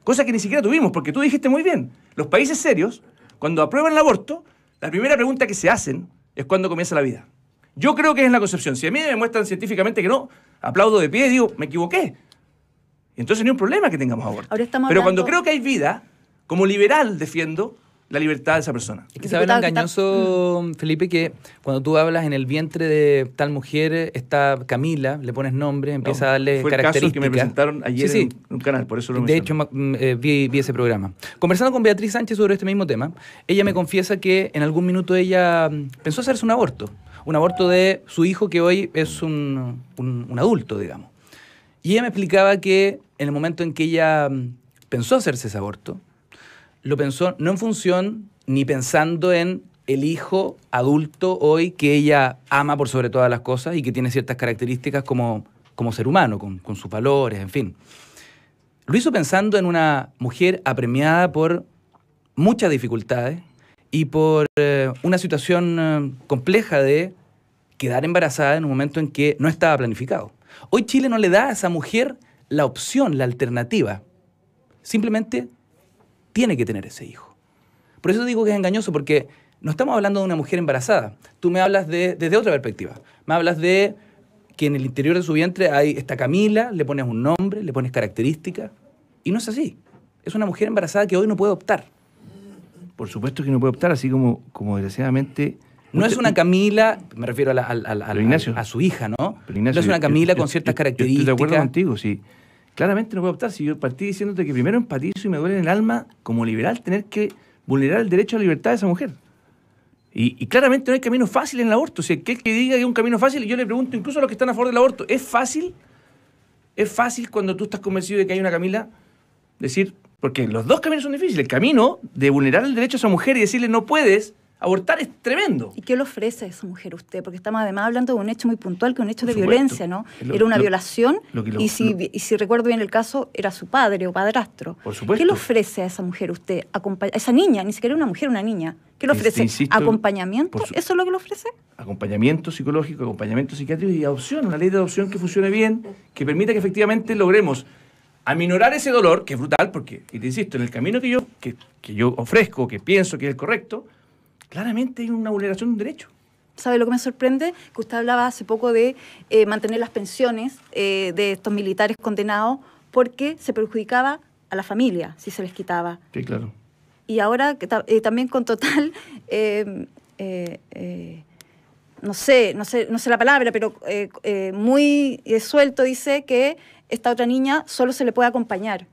Cosa que ni siquiera tuvimos, porque tú dijiste muy bien. Los países serios, cuando aprueban el aborto, la primera pregunta que se hacen es cuándo comienza la vida. Yo creo que es la concepción. Si a mí me muestran científicamente que no, aplaudo de pie y digo, me equivoqué. Entonces no hay un problema que tengamos aborto. Pero cuando creo que hay vida, como liberal defiendo, la libertad de esa persona. Es que sabe engañoso, mm. Felipe, que cuando tú hablas en el vientre de tal mujer, está Camila, le pones nombre, empieza a darle fue El caso que me presentaron ayer en un canal, por eso lo De hecho, mm, eh, vi, vi, ese programa. Conversando con Beatriz Sánchez sobre este mismo tema, ella me confiesa que en algún minuto ella mm, pensó hacerse un aborto. Un aborto de su hijo que hoy es un, un adulto, digamos. Y ella me explicaba que en el momento en que ella pensó hacerse ese aborto, lo pensó no en función ni pensando en el hijo adulto hoy que ella ama por sobre todas las cosas y que tiene ciertas características como, como ser humano, con, con sus valores, en fin. Lo hizo pensando en una mujer apremiada por muchas dificultades y por eh, una situación eh, compleja de quedar embarazada en un momento en que no estaba planificado. Hoy Chile no le da a esa mujer la opción, la alternativa. Simplemente tiene que tener ese hijo. Por eso digo que es engañoso, porque no estamos hablando de una mujer embarazada. Tú me hablas desde otra perspectiva. Me hablas de que en el interior de su vientre hay, esta Camila, le pones un nombre, le pones características. Y no es así. Es una mujer embarazada que hoy no puede optar. Por supuesto que no puede optar, así como, desgraciadamente... No es una Camila, me refiero a, su hija, ¿no? no es una Camila con ciertas características. estoy de acuerdo contigo, sí claramente no puedo optar. Si yo partí diciéndote que primero empatizo y me duele en el alma como liberal tener que vulnerar el derecho a la libertad de esa mujer. Y, claramente no hay camino fácil en el aborto. si que diga que hay un camino fácil, yo le pregunto incluso a los que están a favor del aborto, ¿es fácil? ¿Es fácil cuando tú estás convencido de que hay una Camila decir, porque los dos caminos son difíciles, el camino de vulnerar el derecho a esa mujer y decirle no puedes, abortar es tremendo. ¿Y qué le ofrece a esa mujer usted? Porque estamos además hablando de un hecho muy puntual, que es un hecho de violencia, ¿no? era una violación y, si, recuerdo bien el caso, era su padre o padrastro. Por supuesto. ¿Qué le ofrece a esa mujer usted? A esa niña, ni siquiera una mujer, una niña. ¿Qué le ofrece? ¿Acompañamiento? ¿Eso es lo que le ofrece? Acompañamiento psicológico, acompañamiento psiquiátrico y adopción, una ley de adopción que funcione bien, que permita que efectivamente logremos aminorar ese dolor, que es brutal, porque, y te insisto, en el camino que yo, que, que yo ofrezco, que pienso que es el correcto, claramente hay una vulneración de un derecho. ¿Sabe lo que me sorprende? Que usted hablaba hace poco de eh, mantener las pensiones eh, de estos militares condenados porque se perjudicaba a la familia si se les quitaba. Sí, claro. Y ahora eh, también con total, (laughs) no sé, no sé, no sé la palabra, pero muy suelto dice que esta otra niña solo se le puede acompañar.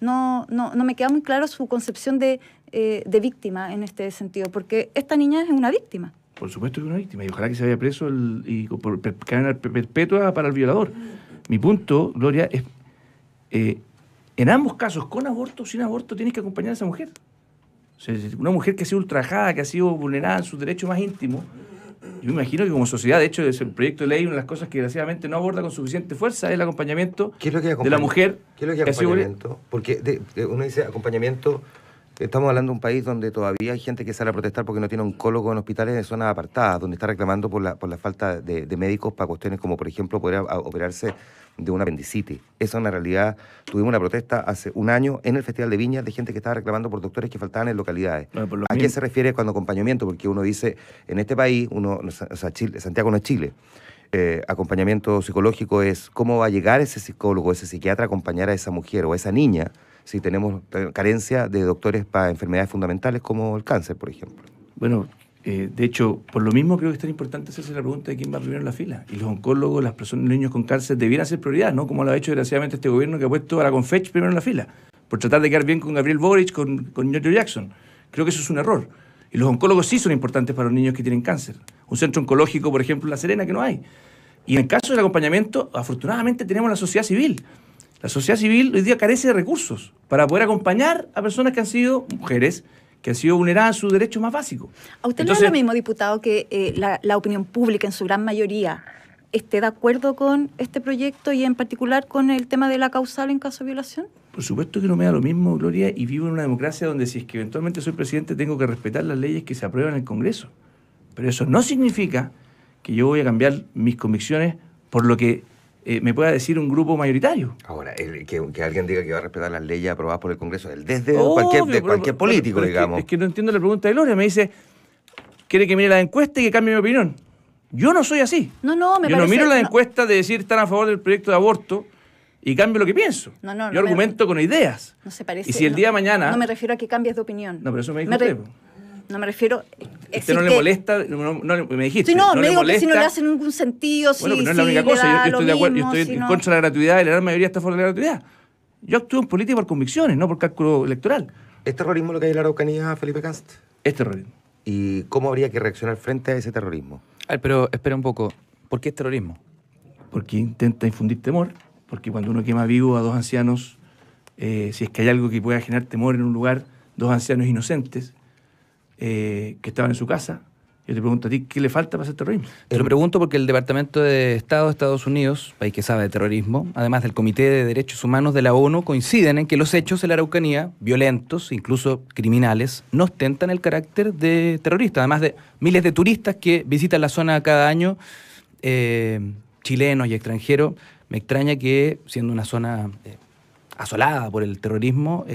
No, no, no me queda muy claro su concepción de, eh, de víctima en este sentido, porque esta niña es una víctima. Por supuesto que es una víctima, y ojalá que se haya preso y por cadena perpetua para el violador. Mi punto, Gloria, es eh, en ambos casos, con aborto o sin aborto, tienes que acompañar a esa mujer. una mujer que ha sido ultrajada, que ha sido vulnerada en sus derechos más íntimos. Yo me imagino que como sociedad, de hecho, es el proyecto de ley, una de las cosas que desgraciadamente no aborda con suficiente fuerza es el acompañamiento de la mujer. ¿Qué es lo que acompañamiento? Porque uno dice acompañamiento Estamos hablando de un país donde todavía hay gente que sale a protestar porque no tiene oncólogo en hospitales en zonas apartadas, donde está reclamando por la, por la falta de, médicos para cuestiones como, por ejemplo, poder operarse de una apendicitis. Esa es una realidad. Tuvimos una protesta hace un año en el Festival de Viñas de gente que estaba reclamando por doctores que faltaban en localidades. ¿A qué se refiere cuando acompañamiento? Porque uno dice, en este país, uno, Chile, Santiago no es Chile. Eh, acompañamiento psicológico es cómo va a llegar ese psicólogo, ese psiquiatra a acompañar a esa mujer o a esa niña si tenemos eh, carencia de doctores para enfermedades fundamentales como el cáncer, por ejemplo. Bueno, eh, de hecho, por lo mismo creo que es tan importante hacerse la pregunta de quién va primero en la fila. Y los oncólogos, las personas, los niños con cáncer debieran ser prioridad, ¿no? Como lo ha hecho desgraciadamente este gobierno que ha puesto a la Confech primero en la fila, por tratar de quedar bien con Gabriel Boric, con, con Jackson. Creo que eso es un error. Y los oncólogos sí son importantes para los niños que tienen cáncer. Un centro oncológico, por ejemplo, en La Serena, que no hay. Y en el caso del acompañamiento, afortunadamente tenemos la sociedad civil. La sociedad civil hoy día carece de recursos para poder acompañar a personas que han sido mujeres, que han sido vulneradas a sus derechos más básicos. ¿A usted no no da lo mismo, diputado, que eh, la, la opinión pública en su gran mayoría esté de acuerdo con este proyecto y en particular con el tema de la causal en caso de violación? Por supuesto que no me da lo mismo, Gloria, y vivo en una democracia donde si es que eventualmente soy presidente tengo que respetar las leyes que se aprueban en el Congreso. Pero eso no significa que yo voy a cambiar mis convicciones por lo que eh, me pueda decir un grupo mayoritario. Ahora, que, alguien diga que va a respetar las leyes aprobadas por el Congreso, el desde o cualquier, de cualquier político, digamos. Es que, no entiendo la pregunta de Gloria. Me dice, quiere que mire la encuesta y que cambie mi opinión. Yo no soy así. No, no, me Yo no miro la encuesta de decir están a favor del proyecto de aborto y cambio lo que pienso. No, no, Yo argumento con ideas. No se parece. Y si el día de mañana... No me refiero a que cambies de opinión. No, pero eso me dijo no me refiero. Existe... Eh, Usted no le molesta, no, me dijiste. Sí, no, no digo molesta. que si no le hace ningún sentido. no es la única cosa. Yo, estoy, yo estoy en contra de la gratuidad y la gran mayoría está fuera de la gratuidad. Yo actúo en política por convicciones, no por cálculo electoral. ¿Es terrorismo lo que hay en la Araucanía, Felipe Cast? Es terrorismo. ¿Y cómo habría que reaccionar frente a ese terrorismo? Ay, pero espera un poco. ¿Por qué es terrorismo? Porque intenta infundir temor. Porque cuando uno quema vivo a dos ancianos, eh, si es que hay algo que pueda generar temor en un lugar, dos ancianos inocentes, eh, que estaban en su casa. Yo te pregunto a ti, ¿qué le falta para hacer terrorismo? Te lo pregunto porque el Departamento de Estado de Estados Unidos, país que sabe de terrorismo, además del Comité de Derechos Humanos de la ONU, coinciden en que los hechos en la Araucanía, violentos, incluso criminales, no ostentan el carácter de terrorista. Además de miles de turistas que visitan la zona cada año, eh, chilenos y extranjeros, me extraña que, siendo una zona eh, asolada por el terrorismo,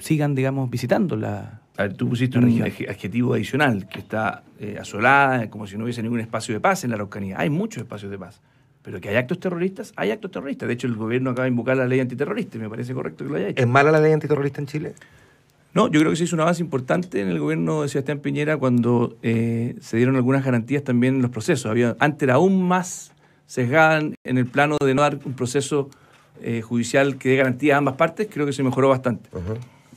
sigan, digamos, visitando la, tú pusiste un adjetivo adicional, que está eh, asolada, como si no hubiese ningún espacio de paz en la Araucanía. Hay muchos espacios de paz. Pero que hay actos terroristas, hay actos terroristas. De hecho, el gobierno acaba de invocar la ley antiterrorista, y me parece correcto que lo haya hecho. ¿Es mala la ley antiterrorista en Chile? No, yo creo que se hizo una base importante en el gobierno de Sebastián Piñera cuando eh, se dieron algunas garantías también en los procesos. Había, antes era aún más sesgada en el plano de no dar un proceso eh, judicial que dé garantía a ambas partes. Creo que se mejoró bastante.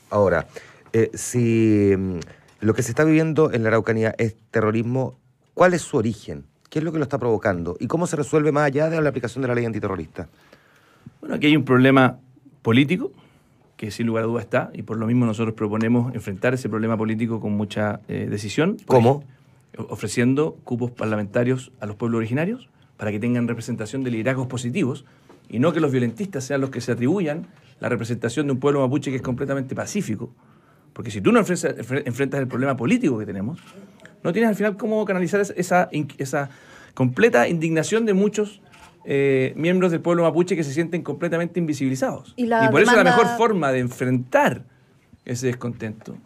Ahora, eh, si mm, lo que se está viviendo en la Araucanía es terrorismo, ¿cuál es su origen? ¿Qué es lo que lo está provocando? ¿Y cómo se resuelve más allá de la aplicación de la ley antiterrorista? Bueno, aquí hay un problema político que sin lugar a duda está, y por lo mismo nosotros proponemos enfrentar ese problema político con mucha eh, decisión. ¿Cómo? Ofreciendo cupos parlamentarios a los pueblos originarios para que tengan representación de liderazgos positivos y no que los violentistas sean los que se atribuyan la representación de un pueblo mapuche que es completamente pacífico, porque si tú no enfrentas, el problema político que tenemos, no tienes al final cómo canalizar esa, esa completa indignación de muchos eh, miembros del pueblo mapuche que se sienten completamente invisibilizados. Y, por eso la mejor forma de enfrentar ese descontento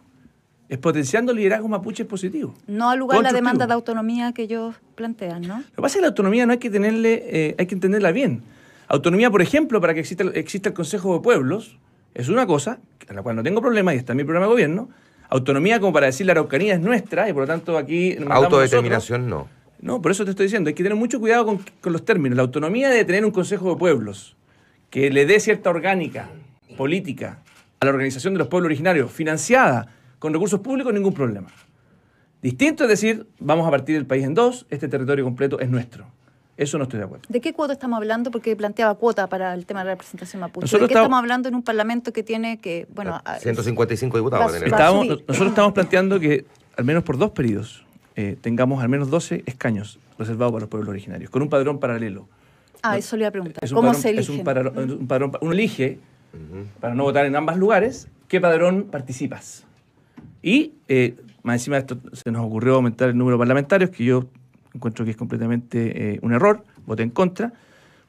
es potenciando liderazgo mapuche positivo. No al lugar la demanda de autonomía que ellos plantean, ¿no? Lo que pasa es que la autonomía no hay que tenerle, eh, hay que entenderla bien. Autonomía, por ejemplo, para que exista el Consejo de Pueblos, es una cosa en la cual no tengo problema y está en mi programa de gobierno. Autonomía como para decir la Araucanía es nuestra y por lo tanto aquí... Autodeterminación no. No, por eso te estoy diciendo, hay que tener mucho cuidado con, con los términos. La autonomía de tener un Consejo de Pueblos que le dé cierta orgánica política a la organización de los pueblos originarios, financiada con recursos públicos, ningún problema. Distinto es decir, vamos a partir el país en dos, este territorio completo es nuestro. Eso no estoy de acuerdo. ¿De qué cuota estamos hablando? Porque planteaba cuota para el tema de la representación mapuche. Nosotros ¿De qué estamos... hablando en un parlamento que tiene que, bueno... 155 ah, diputados. nosotros estamos planteando que al menos por dos periodos eh, tengamos al menos 12 escaños reservados para los pueblos originarios, con un padrón paralelo. Ah, eso le iba a preguntar. ¿Cómo se elige? un padrón, uno elige, para no votar en ambas lugares, qué padrón participas. Y eh, más encima de esto se nos ocurrió aumentar el número de parlamentarios, que yo encuentro que es completamente eh, un error, voté en contra.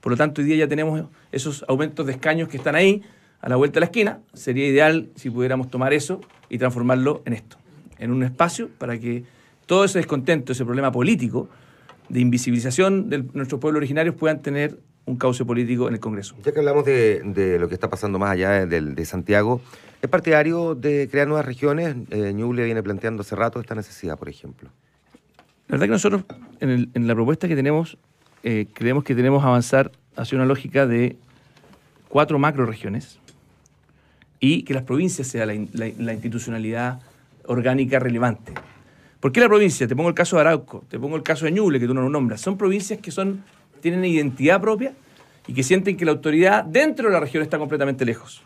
Por lo tanto, hoy día ya tenemos esos aumentos de escaños que están ahí, a la vuelta de la esquina. Sería ideal si pudiéramos tomar eso y transformarlo en esto, en un espacio para que todo ese descontento, ese problema político de invisibilización de nuestros pueblos originarios puedan tener un cauce político en el Congreso. Ya que hablamos de, lo que está pasando más allá de, Santiago, ¿es partidario de crear nuevas regiones? Eh, Ñuble viene planteando hace rato esta necesidad, por ejemplo. La verdad que nosotros en, la propuesta que tenemos eh, creemos que tenemos que avanzar hacia una lógica de cuatro macroregiones y que las provincias sean la, institucionalidad orgánica relevante. ¿Por qué la provincia? Te pongo el caso de Arauco, te pongo el caso de Ñuble, que tú no lo nombras. Son provincias que son, tienen identidad propia y que sienten que la autoridad dentro de la región está completamente lejos.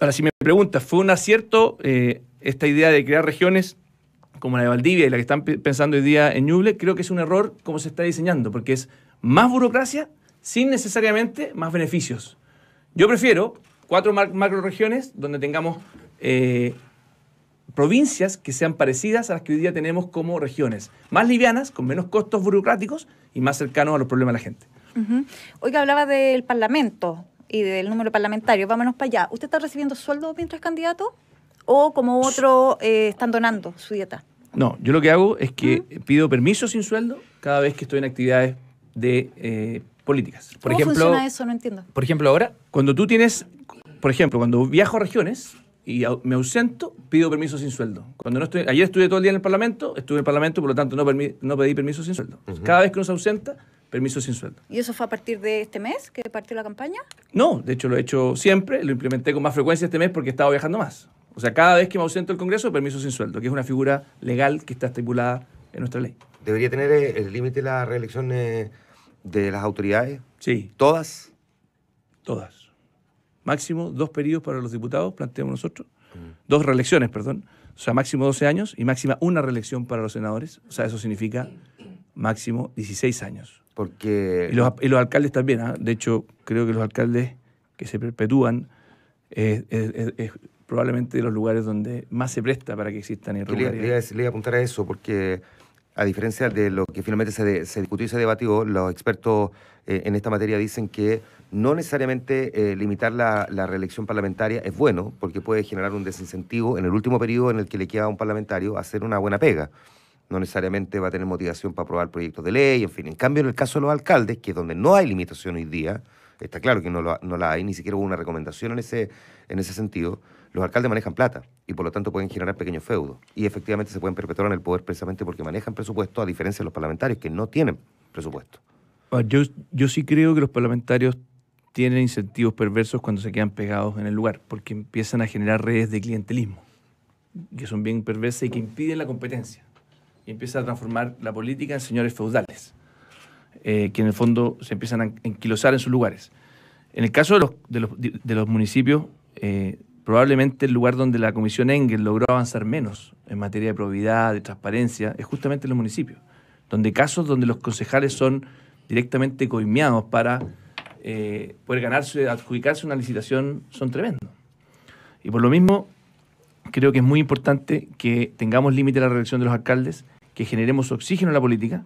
Ahora, si me preguntas, ¿fue un acierto eh, esta idea de crear regiones? como la de Valdivia y la que están pensando hoy día en Ñuble, creo que es un error como se está diseñando, porque es más burocracia sin necesariamente más beneficios. Yo prefiero cuatro macroregiones donde tengamos eh, provincias que sean parecidas a las que hoy día tenemos como regiones, más livianas, con menos costos burocráticos y más cercanos a los problemas de la gente. Oiga, hablaba del Parlamento y del número parlamentario. Vámonos para allá. ¿Usted está recibiendo sueldo mientras candidato? ¿O como otro eh, están donando su dieta? No, yo lo que hago es que pido permiso sin sueldo cada vez que estoy en actividades de eh, políticas. Por ¿Cómo ejemplo, eso? No entiendo. Por ejemplo, ahora, cuando tú tienes, por ejemplo, cuando viajo a regiones y me ausento, pido permiso sin sueldo. Cuando no estoy, ayer estuve todo el día en el Parlamento, estuve en el Parlamento, por lo tanto no, pedí permiso sin sueldo. Cada vez que uno se ausenta, permiso sin sueldo. ¿Y eso fue a partir de este mes que partió la campaña? No, de hecho lo he hecho siempre, lo implementé con más frecuencia este mes porque estaba viajando más. O sea, cada vez que me ausento del Congreso, permiso sin sueldo, que es una figura legal que está estipulada en nuestra ley. ¿Debería tener eh, el límite la reelección eh, de las autoridades? Sí. ¿Todas? Todas. Máximo dos periodos para los diputados, planteamos nosotros. Mm. Dos reelecciones, perdón. O sea, máximo 12 años y máxima una reelección para los senadores. O sea, eso significa máximo 16 años. Porque... Y los, alcaldes también. ¿ah? De hecho, creo que los alcaldes que se perpetúan eh, es, probablemente de los lugares donde más se presta para que existan irregularidades. Le, voy a apuntar a eso porque, a diferencia de lo que finalmente se, discutió y se debatió, los expertos eh, en esta materia dicen que no necesariamente eh, limitar la, reelección parlamentaria es bueno, porque puede generar un desincentivo en el último periodo en el que le queda a un parlamentario hacer una buena pega. No necesariamente va a tener motivación para aprobar proyectos de ley, en fin. En cambio, en el caso de los alcaldes, que es donde no hay limitación hoy día, está claro que no, no la hay, ni siquiera hubo una recomendación en ese, en ese sentido, los alcaldes manejan plata y por lo tanto pueden generar pequeños feudos y efectivamente se pueden perpetuar en el poder precisamente porque manejan presupuesto a diferencia de los parlamentarios que no tienen presupuesto. Ah, yo, sí creo que los parlamentarios tienen incentivos perversos cuando se quedan pegados en el lugar porque empiezan a generar redes de clientelismo que son bien perversas y que impiden la competencia y empiezan a transformar la política en señores feudales. Eh, que en el fondo se empiezan a enquilosar en sus lugares. En el caso de los, de los, municipios, eh, probablemente el lugar donde la Comisión Engel logró avanzar menos en materia de probidad, de transparencia, es justamente en los municipios, donde casos donde los concejales son directamente coimeados para eh, poder ganarse, adjudicarse una licitación, son tremendos. Y por lo mismo, creo que es muy importante que tengamos límite a la reelección de los alcaldes, que generemos oxígeno en la política,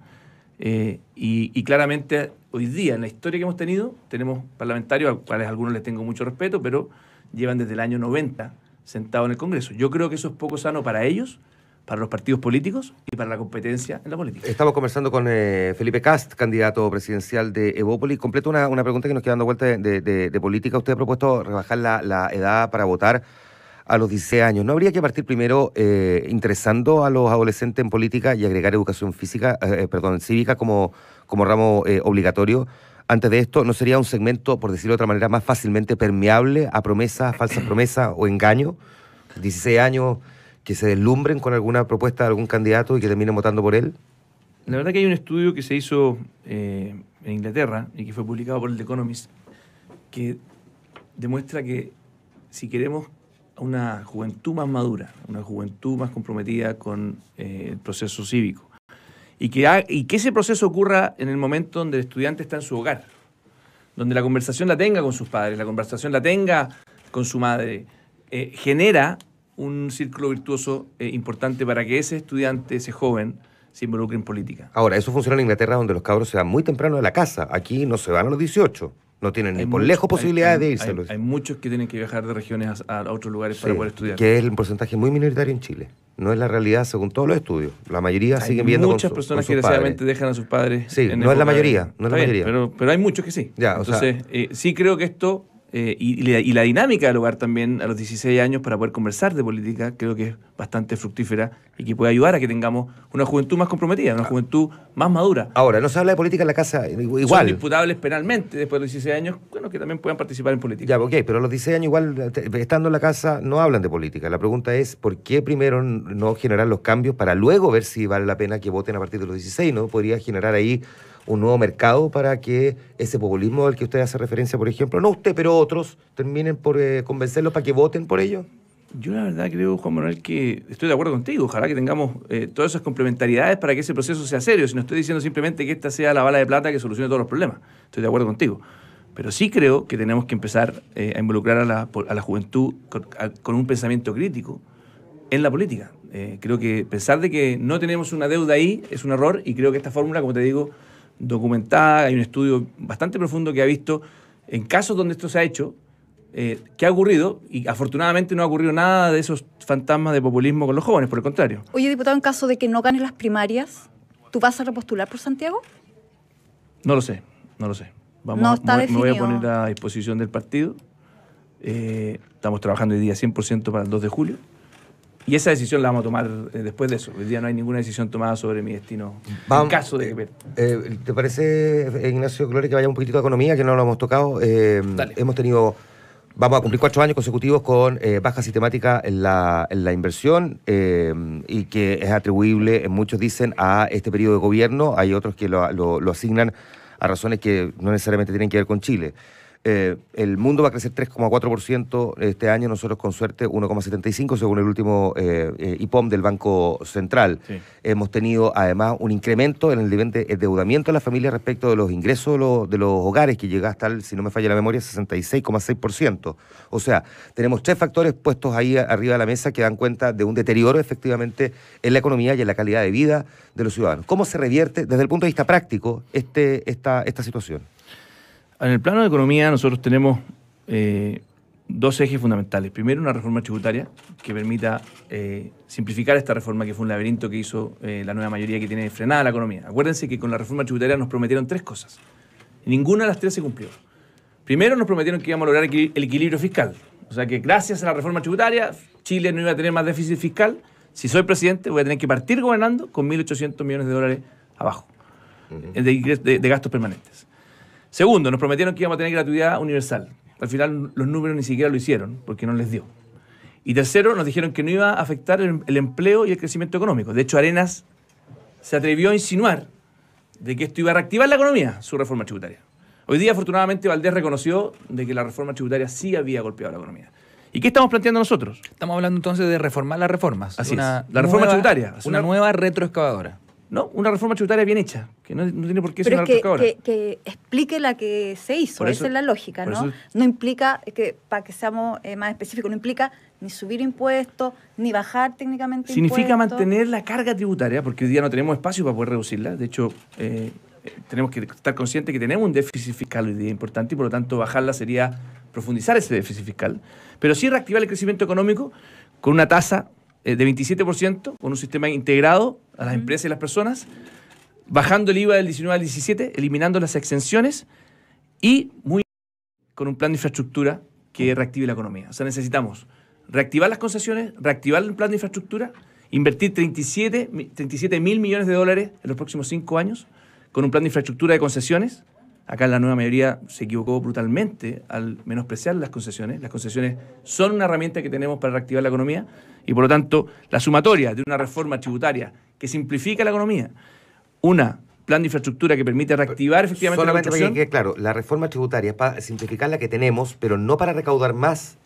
eh, y, claramente hoy día, en la historia que hemos tenido, tenemos parlamentarios a los cuales algunos les tengo mucho respeto, pero llevan desde el año 90 sentados en el Congreso. Yo creo que eso es poco sano para ellos, para los partidos políticos y para la competencia en la política. Estamos conversando con eh, Felipe Cast, candidato presidencial de Evópolis. Completo una, pregunta que nos queda dando vuelta de, política. Usted ha propuesto rebajar la, edad para votar a los 16 años. ¿No habría que partir primero eh, interesando a los adolescentes en política y agregar educación física, eh, perdón, cívica como, como ramo obligatorio? Antes de esto, ¿no sería un segmento, por decirlo de otra manera, más fácilmente permeable a promesas, falsas (clears throat) promesas o engaño? 16 años que se deslumbren con alguna propuesta de algún candidato y que terminen votando por él? La verdad que hay un estudio que se hizo eh, en Inglaterra y que fue publicado por el The Economist que demuestra que si queremos una juventud más madura, una juventud más comprometida con eh, el proceso cívico, y que, ese proceso ocurra en el momento donde el estudiante está en su hogar, donde la conversación la tenga con sus padres, la conversación la tenga con su madre, eh, genera un círculo virtuoso eh, importante para que ese estudiante, ese joven, se involucre en política. Ahora, eso funciona en Inglaterra donde los cabros se van muy temprano de la casa. Aquí no se van a los 18. No tienen ni por lejos posibilidades de irse. Hay, muchos que tienen que viajar de regiones a, otros lugares para poder estudiar. Que es un porcentaje muy minoritario en Chile. No es la realidad según todos los estudios. La mayoría siguen viendo muchas personas que desgraciadamente dejan a sus padres. Sí, no es la mayoría, no la Pero, hay muchos que sí. Ya, Entonces, eh, sí creo que esto eh, y, la, dinámica del hogar también a los 16 años para poder conversar de política, creo que es bastante fructífera y que puede ayudar a que tengamos una juventud más comprometida, una ah. juventud más madura. Ahora, no se habla de política en la casa eh, igual. Son imputables penalmente después de los 16 años, bueno, que también puedan participar en política. Ya, ok, pero a los 16 años igual, eh, estando en la casa, no hablan de política. La pregunta es, ¿por qué primero no generar los cambios para luego ver si vale la pena que voten a partir de los 16? ¿No? Podría generar ahí un nuevo mercado para que ese populismo al que usted hace referencia, por ejemplo, no usted, pero otros, terminen por eh, convencerlos para que voten por ello? Yo la verdad creo, Juan Manuel, que estoy de acuerdo contigo. Ojalá que tengamos eh, todas esas complementariedades para que ese proceso sea serio. Si no estoy diciendo simplemente que esta sea la bala de plata que solucione todos los problemas. Estoy de acuerdo contigo. Pero sí creo que tenemos que empezar eh, a involucrar a la, juventud con, un pensamiento crítico en la política. creo que pensar de que no tenemos una deuda ahí es un error y creo que esta fórmula, como te digo, documentada, hay un estudio bastante profundo que ha visto en casos donde esto se ha hecho, eh, que ha ocurrido, y afortunadamente no ha ocurrido nada de esos fantasmas de populismo con los jóvenes, por el contrario. Oye, diputado, en caso de que no ganes las primarias, ¿tú vas a repostular por Santiago? No lo sé, no lo sé. Vamos no a, me, voy a poner a disposición del partido. Eh, estamos trabajando hoy día 100% para el 2 de julio. Y esa decisión la vamos a tomar eh, después de eso. Hoy día no hay ninguna decisión tomada sobre mi destino. en caso de que eh, eh, ¿Te parece, Ignacio Clore, que vaya un poquito a economía, que no lo hemos tocado? hemos tenido, vamos a cumplir cuatro años consecutivos con baja sistemática en la, en la inversión y que es atribuible, muchos dicen, a este periodo de gobierno. Hay otros que lo, lo asignan a razones que no necesariamente tienen que ver con Chile. Eh, el mundo va a crecer 3,4% este año, nosotros con suerte 1,75% según el último eh, eh, IPOM del Banco Central. Hemos tenido además un incremento en el nivel de endeudamiento de la familia respecto de los ingresos de los, hogares, que llega hasta, el, si no me falla la memoria, 66,6%. O sea, tenemos tres factores puestos ahí arriba de la mesa que dan cuenta de un deterioro efectivamente en la economía y en la calidad de vida de los ciudadanos. ¿Cómo se revierte desde el punto de vista práctico este, esta, esta situación? En el plano de economía nosotros tenemos eh, dos ejes fundamentales. Primero, una reforma tributaria que permita eh, simplificar esta reforma que fue un laberinto que hizo eh, la nueva mayoría que tiene frenada la economía. Acuérdense que con la reforma tributaria nos prometieron tres cosas. Ninguna de las tres se cumplió. Primero, nos prometieron que íbamos a lograr el equilibrio fiscal. O sea que gracias a la reforma tributaria, Chile no iba a tener más déficit fiscal. Si soy presidente, voy a tener que partir gobernando con 1.800 millones de dólares abajo de gastos permanentes. Segundo, nos prometieron que íbamos a tener gratuidad universal. Al final los números ni siquiera lo hicieron porque no les dio. Y tercero, nos dijeron que no iba a afectar el, empleo y el crecimiento económico. De hecho, Arenas se atrevió a insinuar de que esto iba a reactivar la economía, su reforma tributaria. Hoy día, afortunadamente, Valdés reconoció de que la reforma tributaria sí había golpeado la economía. ¿Y qué estamos planteando nosotros? Estamos hablando entonces de reformar las reformas. Así es. La reforma tributaria. Una, una nueva retroexcavadora. No, una reforma tributaria bien hecha, que no, tiene por qué ser una que, que, que, explique la que se hizo, esa es la lógica, ¿no? No implica, que, para que seamos eh, más específicos, no implica ni subir impuestos, ni bajar técnicamente Significa mantener la carga tributaria, porque hoy día no tenemos espacio para poder reducirla. De hecho, eh, eh, tenemos que estar conscientes que tenemos un déficit fiscal hoy día importante y por lo tanto bajarla sería profundizar ese déficit fiscal. Pero sí reactivar el crecimiento económico con una tasa eh, de 27% con un sistema integrado a las empresas y las personas, bajando el IVA del 19 al 17, eliminando las exenciones y muy con un plan de infraestructura que reactive la economía. O sea, necesitamos reactivar las concesiones, reactivar el plan de infraestructura, invertir 37, 37 mil millones de dólares en los próximos cinco años con un plan de infraestructura de concesiones, Acá la nueva mayoría se equivocó brutalmente al menospreciar las concesiones. Las concesiones son una herramienta que tenemos para reactivar la economía y por lo tanto la sumatoria de una reforma tributaria que simplifica la economía, una plan de infraestructura que permite reactivar efectivamente la economía. Que, claro, la reforma tributaria es para simplificar la que tenemos, pero no para recaudar más.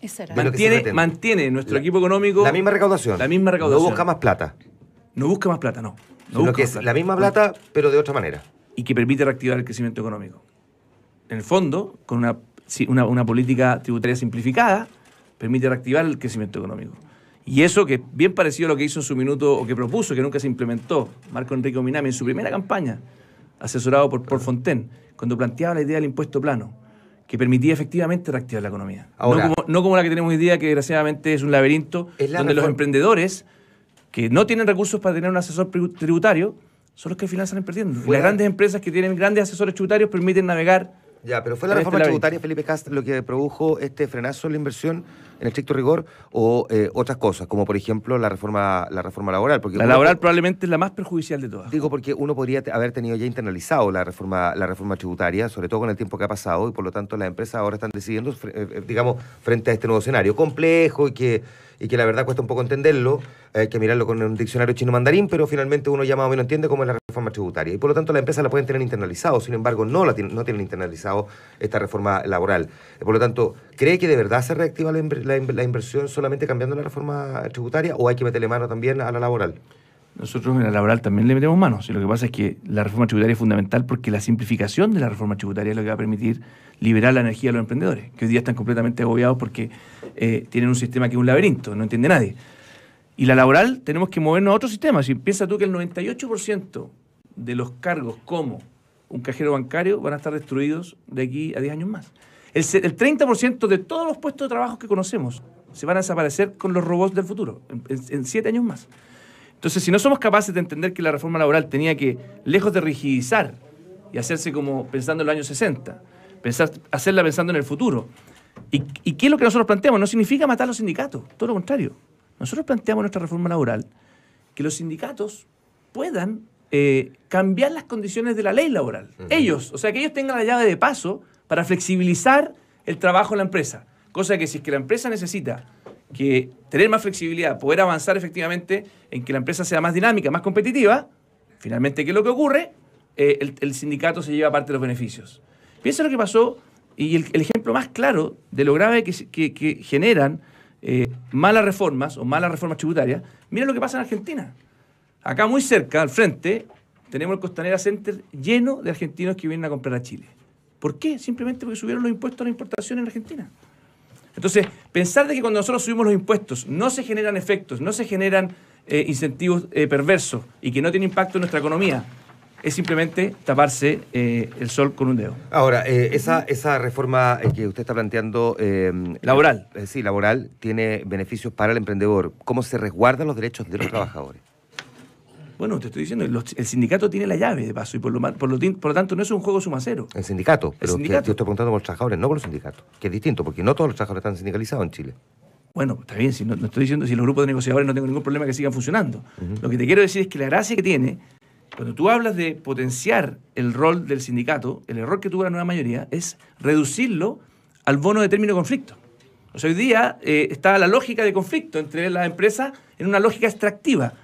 mantiene, nuestro equipo económico. La misma recaudación. No busca más plata. No busca más plata, no. que es la misma plata, pero de otra manera. Y que permite reactivar el crecimiento económico en el fondo, con una, una, política tributaria simplificada, permite reactivar el crecimiento económico. Y eso que es bien parecido a lo que hizo en su minuto o que propuso, que nunca se implementó, Marco Enrique Minami en su primera campaña, asesorado por, por Fontaine, cuando planteaba la idea del impuesto plano, que permitía efectivamente reactivar la economía. Ahora, no, como, la que tenemos hoy día, que desgraciadamente es un laberinto, donde los emprendedores que no tienen recursos para tener un asesor tributario, son los que al final salen perdiendo. Las grandes empresas que tienen grandes asesores tributarios permiten navegar ya, pero ¿fue la reforma tributaria, Felipe Castro, lo que produjo este frenazo en la inversión en estricto rigor o eh, otras cosas, como por ejemplo la reforma, la reforma laboral? la laboral probablemente es la más perjudicial de todas. Digo porque uno podría haber tenido ya internalizado la reforma, la reforma tributaria, sobre todo con el tiempo que ha pasado, y por lo tanto las empresas ahora están decidiendo, eh, eh, digamos, frente a este nuevo escenario complejo y que y que la verdad cuesta un poco entenderlo, eh, que mirarlo con un diccionario chino mandarín, pero finalmente uno ya más o menos entiende cómo es la reforma tributaria. Y por lo tanto la empresa la pueden tener internalizado, sin embargo no, la tienen, no tienen internalizado esta reforma laboral. Eh, por lo tanto, ¿cree que de verdad se reactiva la inversión solamente cambiando la reforma tributaria o hay que meterle mano también a la laboral? Nosotros en la laboral también le metemos manos. Y lo que pasa es que la reforma tributaria es fundamental porque la simplificación de la reforma tributaria es lo que va a permitir liberar la energía de los emprendedores, que hoy día están completamente agobiados porque eh, tienen un sistema que es un laberinto, no entiende nadie. Y la laboral tenemos que movernos a otro sistema. Si piensa tú que el 98% de los cargos como un cajero bancario van a estar destruidos de aquí a 10 años más. El, el 30% de todos los puestos de trabajo que conocemos se van a desaparecer con los robots del futuro, en 7 años más. Entonces, si no somos capaces de entender que la reforma laboral tenía que, lejos de rigidizar y hacerse como pensando en los años 60, pensar, hacerla pensando en el futuro, ¿y, qué es lo que nosotros planteamos? No significa matar los sindicatos, todo lo contrario. Nosotros planteamos nuestra reforma laboral que los sindicatos puedan eh, cambiar las condiciones de la ley laboral. Ellos, o sea, que ellos tengan la llave de paso para flexibilizar el trabajo en la empresa. Cosa que si es que la empresa necesita que tener más flexibilidad, poder avanzar efectivamente en que la empresa sea más dinámica, más competitiva, finalmente, ¿qué es lo que ocurre? Eh, el, sindicato se lleva parte de los beneficios. Piensa lo que pasó y el, ejemplo más claro de lo grave que, generan eh, malas reformas o malas reformas tributarias, mira lo que pasa en Argentina. Acá muy cerca, al frente, tenemos el Costanera Center lleno de argentinos que vienen a comprar a Chile. ¿Por qué? Simplemente porque subieron los impuestos a la importación en Argentina. Entonces, pensar de que cuando nosotros subimos los impuestos no se generan efectos, no se generan eh, incentivos eh, perversos y que no tiene impacto en nuestra economía, es simplemente taparse eh, el sol con un dedo. Ahora, esa, esa reforma que usted está planteando... Eh, laboral. sí, laboral, tiene beneficios para el emprendedor. ¿Cómo se resguardan los derechos de los trabajadores? Bueno, te estoy diciendo, el sindicato tiene la llave de paso y por lo, tanto no es un juego sumacero. El sindicato, pero yo estoy preguntando por los trabajadores, no por los sindicatos, que es distinto, porque no todos los trabajadores están sindicalizados en Chile. Bueno, está bien, si no, estoy diciendo si los grupos de negociadores no tengo ningún problema que sigan funcionando. Lo que te quiero decir es que la gracia que tiene, cuando tú hablas de potenciar el rol del sindicato, el error que tuvo la nueva mayoría es reducirlo al bono de término conflicto. O sea, hoy día eh, está la lógica de conflicto entre las empresas en una lógica extractiva.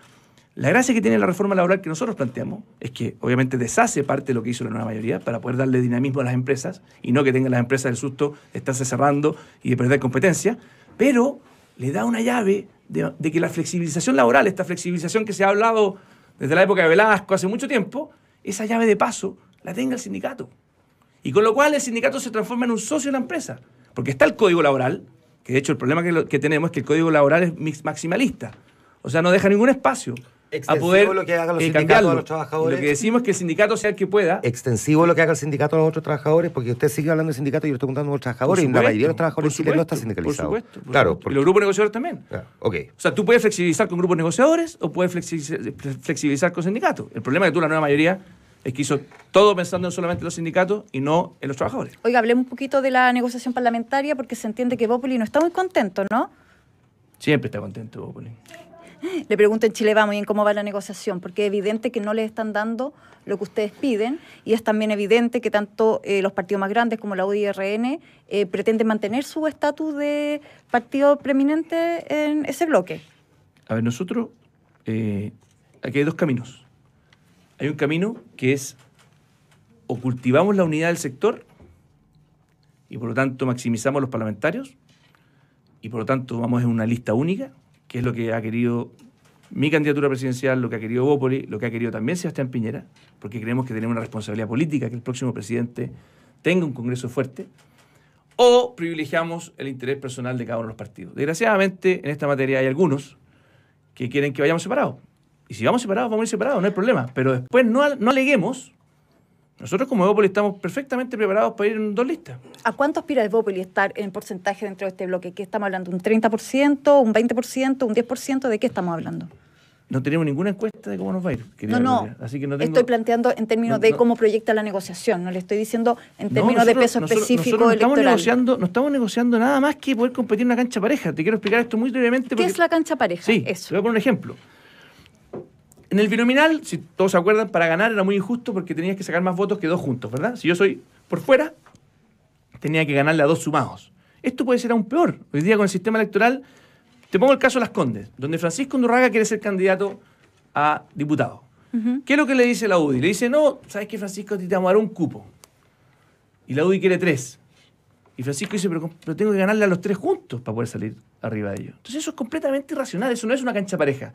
La gracia que tiene la reforma laboral que nosotros planteamos es que obviamente deshace parte de lo que hizo la nueva mayoría para poder darle dinamismo a las empresas y no que tengan las empresas el susto de estarse cerrando y de perder competencia, pero le da una llave de, que la flexibilización laboral, esta flexibilización que se ha hablado desde la época de Velasco hace mucho tiempo, esa llave de paso la tenga el sindicato. Y con lo cual el sindicato se transforma en un socio de la empresa, porque está el código laboral, que de hecho el problema que, que tenemos es que el código laboral es maximalista, o sea, no deja ningún espacio Extensivo lo que hagan los eh, sindicatos a los trabajadores. Lo que decimos es que el sindicato sea el que pueda. Extensivo lo que haga el sindicato a los otros trabajadores, porque usted sigue hablando de sindicato y yo estoy contando a los trabajadores y la mayoría de los trabajadores supuesto, Chile no está sindicalizado. Por supuesto. claro. Y los grupos negociadores también. O sea, tú puedes flexibilizar con grupos negociadores o puedes flexibilizar con sindicatos. El problema es que tú, la nueva mayoría, es que hizo todo pensando en solamente los sindicatos y no en los trabajadores. Oiga, hablemos un poquito de la negociación parlamentaria porque se entiende que Bópoli no está muy contento, ¿no? Siempre está contento Bópoli. Le pregunto en Chile, vamos, ¿y en cómo va la negociación? Porque es evidente que no le están dando lo que ustedes piden y es también evidente que tanto eh, los partidos más grandes como la UIRN eh, pretenden mantener su estatus de partido preeminente en ese bloque. A ver, nosotros, eh, aquí hay dos caminos. Hay un camino que es o cultivamos la unidad del sector y por lo tanto maximizamos los parlamentarios y por lo tanto vamos en una lista única que es lo que ha querido mi candidatura presidencial, lo que ha querido Bópoli, lo que ha querido también Sebastián Piñera, porque creemos que tenemos una responsabilidad política, que el próximo presidente tenga un Congreso fuerte, o privilegiamos el interés personal de cada uno de los partidos. Desgraciadamente, en esta materia hay algunos que quieren que vayamos separados. Y si vamos separados, vamos a ir separados, no hay problema. Pero después no, no aleguemos nosotros como Evópolis estamos perfectamente preparados para ir en dos listas. ¿A cuánto aspira el Evópolis estar en porcentaje dentro de este bloque? ¿Qué estamos hablando? ¿Un 30%, un 20%, un 10%? ¿De qué estamos hablando? No tenemos ninguna encuesta de cómo nos va a ir. No, no. Así que Estoy planteando en términos de cómo proyecta la negociación. No le estoy diciendo en términos de peso específico no electoral. Estamos negociando, no estamos negociando nada más que poder competir en una cancha pareja. Te quiero explicar esto muy brevemente. ¿Qué es la cancha pareja? Sí, Eso. te voy a poner un ejemplo. En el binominal, si todos se acuerdan, para ganar era muy injusto porque tenías que sacar más votos que dos juntos, ¿verdad? Si yo soy por fuera, tenía que ganarle a dos sumados. Esto puede ser aún peor. Hoy día con el sistema electoral, te pongo el caso de Las Condes, donde Francisco Nurraga quiere ser candidato a diputado. ¿Qué es lo que le dice la UDI? Le dice, no, ¿sabes qué, Francisco? Te vamos a dar un cupo. Y la UDI quiere tres. Y Francisco dice, pero, pero, tengo que ganarle a los tres juntos para poder salir arriba de ellos. Entonces eso es completamente irracional, eso no es una cancha pareja.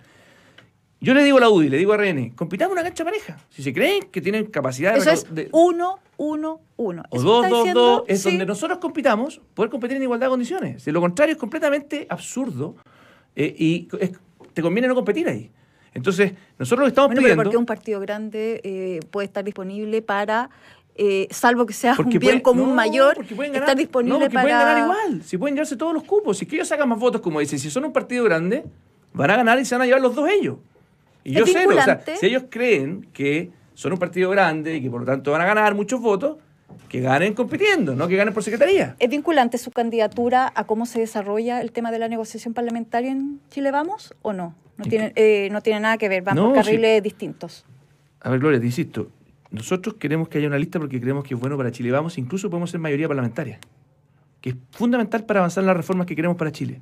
Yo le digo a la UDI, le digo a René, compitamos una cancha pareja. Si se creen que tienen capacidad de. Eso es uno, uno, O dos, dos, dos. Es donde nosotros compitamos, poder competir en igualdad de condiciones. De lo contrario, es completamente absurdo eh, y te conviene no competir ahí. Entonces, nosotros lo estamos bueno, pidiendo. porque un partido grande eh, puede estar disponible para eh, salvo que sea un bien común mayor, estar disponible no, porque pueden ganar igual, si pueden llevarse todos los cupos, si que ellos sacan más votos, como dicen, si son un partido grande, van a ganar y se van a llevar los dos ellos. Y yo sé, o sea, si ellos creen que son un partido grande y que por lo tanto van a ganar muchos votos, que ganen compitiendo, no que ganen por secretaría. ¿Es vinculante su candidatura a cómo se desarrolla el tema de la negociación parlamentaria en Chile Vamos o no? No tiene, eh, no tiene nada que ver, van por carriles distintos. A ver, Gloria, te insisto, nosotros queremos que haya una lista porque creemos que es bueno para Chile Vamos, incluso podemos ser mayoría parlamentaria, que es fundamental para avanzar en las reformas que queremos para Chile.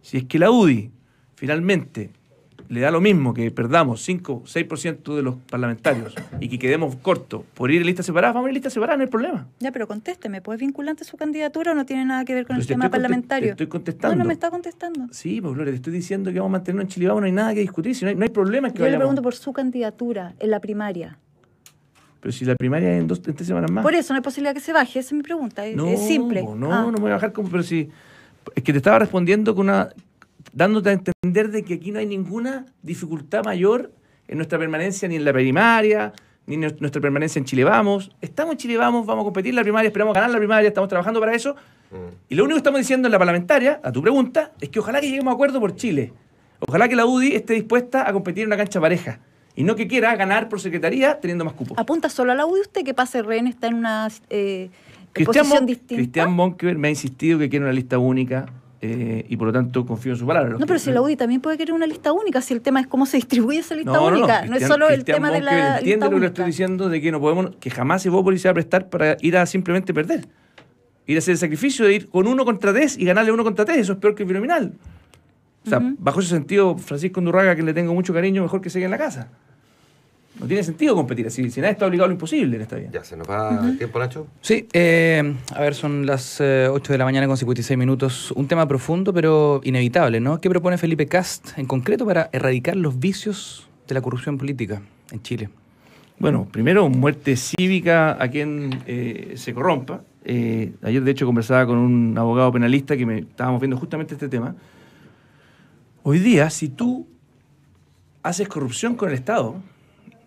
Si es que la UDI finalmente le da lo mismo que perdamos 5, 6% de los parlamentarios y que quedemos cortos por ir en lista separada, vamos a ir en lista separada, no hay problema. Ya, pero contésteme, ¿pues vinculante su candidatura o no tiene nada que ver con el tema parlamentario? estoy contestando. No, me está contestando. Sí, pues Gloria, te estoy diciendo que vamos a mantenernos en vamos, no hay nada que discutir, si no hay, problema que Yo le pregunto por su candidatura en la primaria. Pero si la primaria es en dos, tres semanas más. Por eso no hay posibilidad que se baje, esa es mi pregunta, es, simple. Pues, no, no, ah. no me voy a bajar como, pero si... Es que te estaba respondiendo con una dándote a entender de que aquí no hay ninguna dificultad mayor en nuestra permanencia ni en la primaria, ni en nuestra permanencia en Chile Vamos. Estamos en Chile Vamos, vamos a competir en la primaria, esperamos ganar la primaria, estamos trabajando para eso. Mm. Y lo único que estamos diciendo en la parlamentaria, a tu pregunta, es que ojalá que lleguemos a acuerdo por Chile. Ojalá que la UDI esté dispuesta a competir en una cancha pareja. Y no que quiera ganar por secretaría teniendo más cupos. ¿Apunta solo a la UDI usted que pase rehén está en una eh, posición distinta? Cristian Monkever me ha insistido que quiere una lista única eh, y por lo tanto confío en su palabra. no, pero si la UDI también puede querer una lista única, si el tema es cómo se distribuye esa lista única, no, es solo el tema de la. Entiende lo que estoy diciendo de que no podemos, que jamás se va a prestar para ir a simplemente perder. Ir a hacer el sacrificio de ir con uno contra tres y ganarle uno contra tres, eso es peor que el fenomenal. O sea, bajo ese sentido, Francisco Undurraga, que le tengo mucho cariño, mejor que siga en la casa. No tiene sentido competir así. Si nadie está obligado a lo imposible en esta vida. Ya, ¿se nos va uh tiempo, Nacho? Sí. Eh, a ver, son las 8 eh, de la mañana con 56 minutos. Un tema profundo, pero inevitable, ¿no? ¿Qué propone Felipe Cast en concreto para erradicar los vicios de la corrupción política en Chile? Bueno, primero, muerte cívica a quien eh, se corrompa. ayer, de hecho, conversaba con un abogado penalista que me estábamos viendo justamente este tema. Hoy día, si tú haces corrupción con el Estado,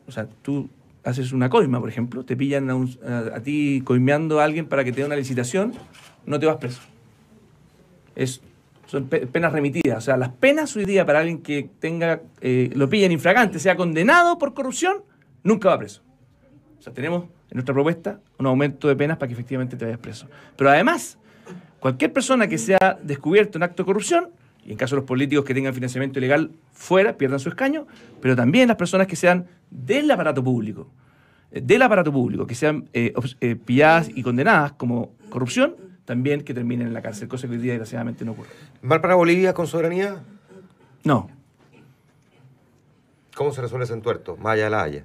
o sea, tú haces una coima, por ejemplo, te pillan a, ti coimeando a alguien para que te dé una licitación, no te vas preso. Es, son penas remitidas. O sea, las penas hoy día para alguien que tenga, eh, lo pillen infragante, sea condenado por corrupción, nunca va preso. O sea, tenemos en nuestra propuesta un aumento de penas para que efectivamente te vayas preso. Pero además, cualquier persona que sea descubierto en acto de corrupción, y en caso de los políticos que tengan financiamiento ilegal fuera, pierdan su escaño, pero también las personas que sean del aparato público, eh, del aparato público, que sean eh, eh, pilladas y condenadas como corrupción, también que terminen en la cárcel, cosa que hoy día desgraciadamente no ocurre. mal para Bolivia con soberanía? No. ¿Cómo se resuelve ese entuerto? Maya la Haya.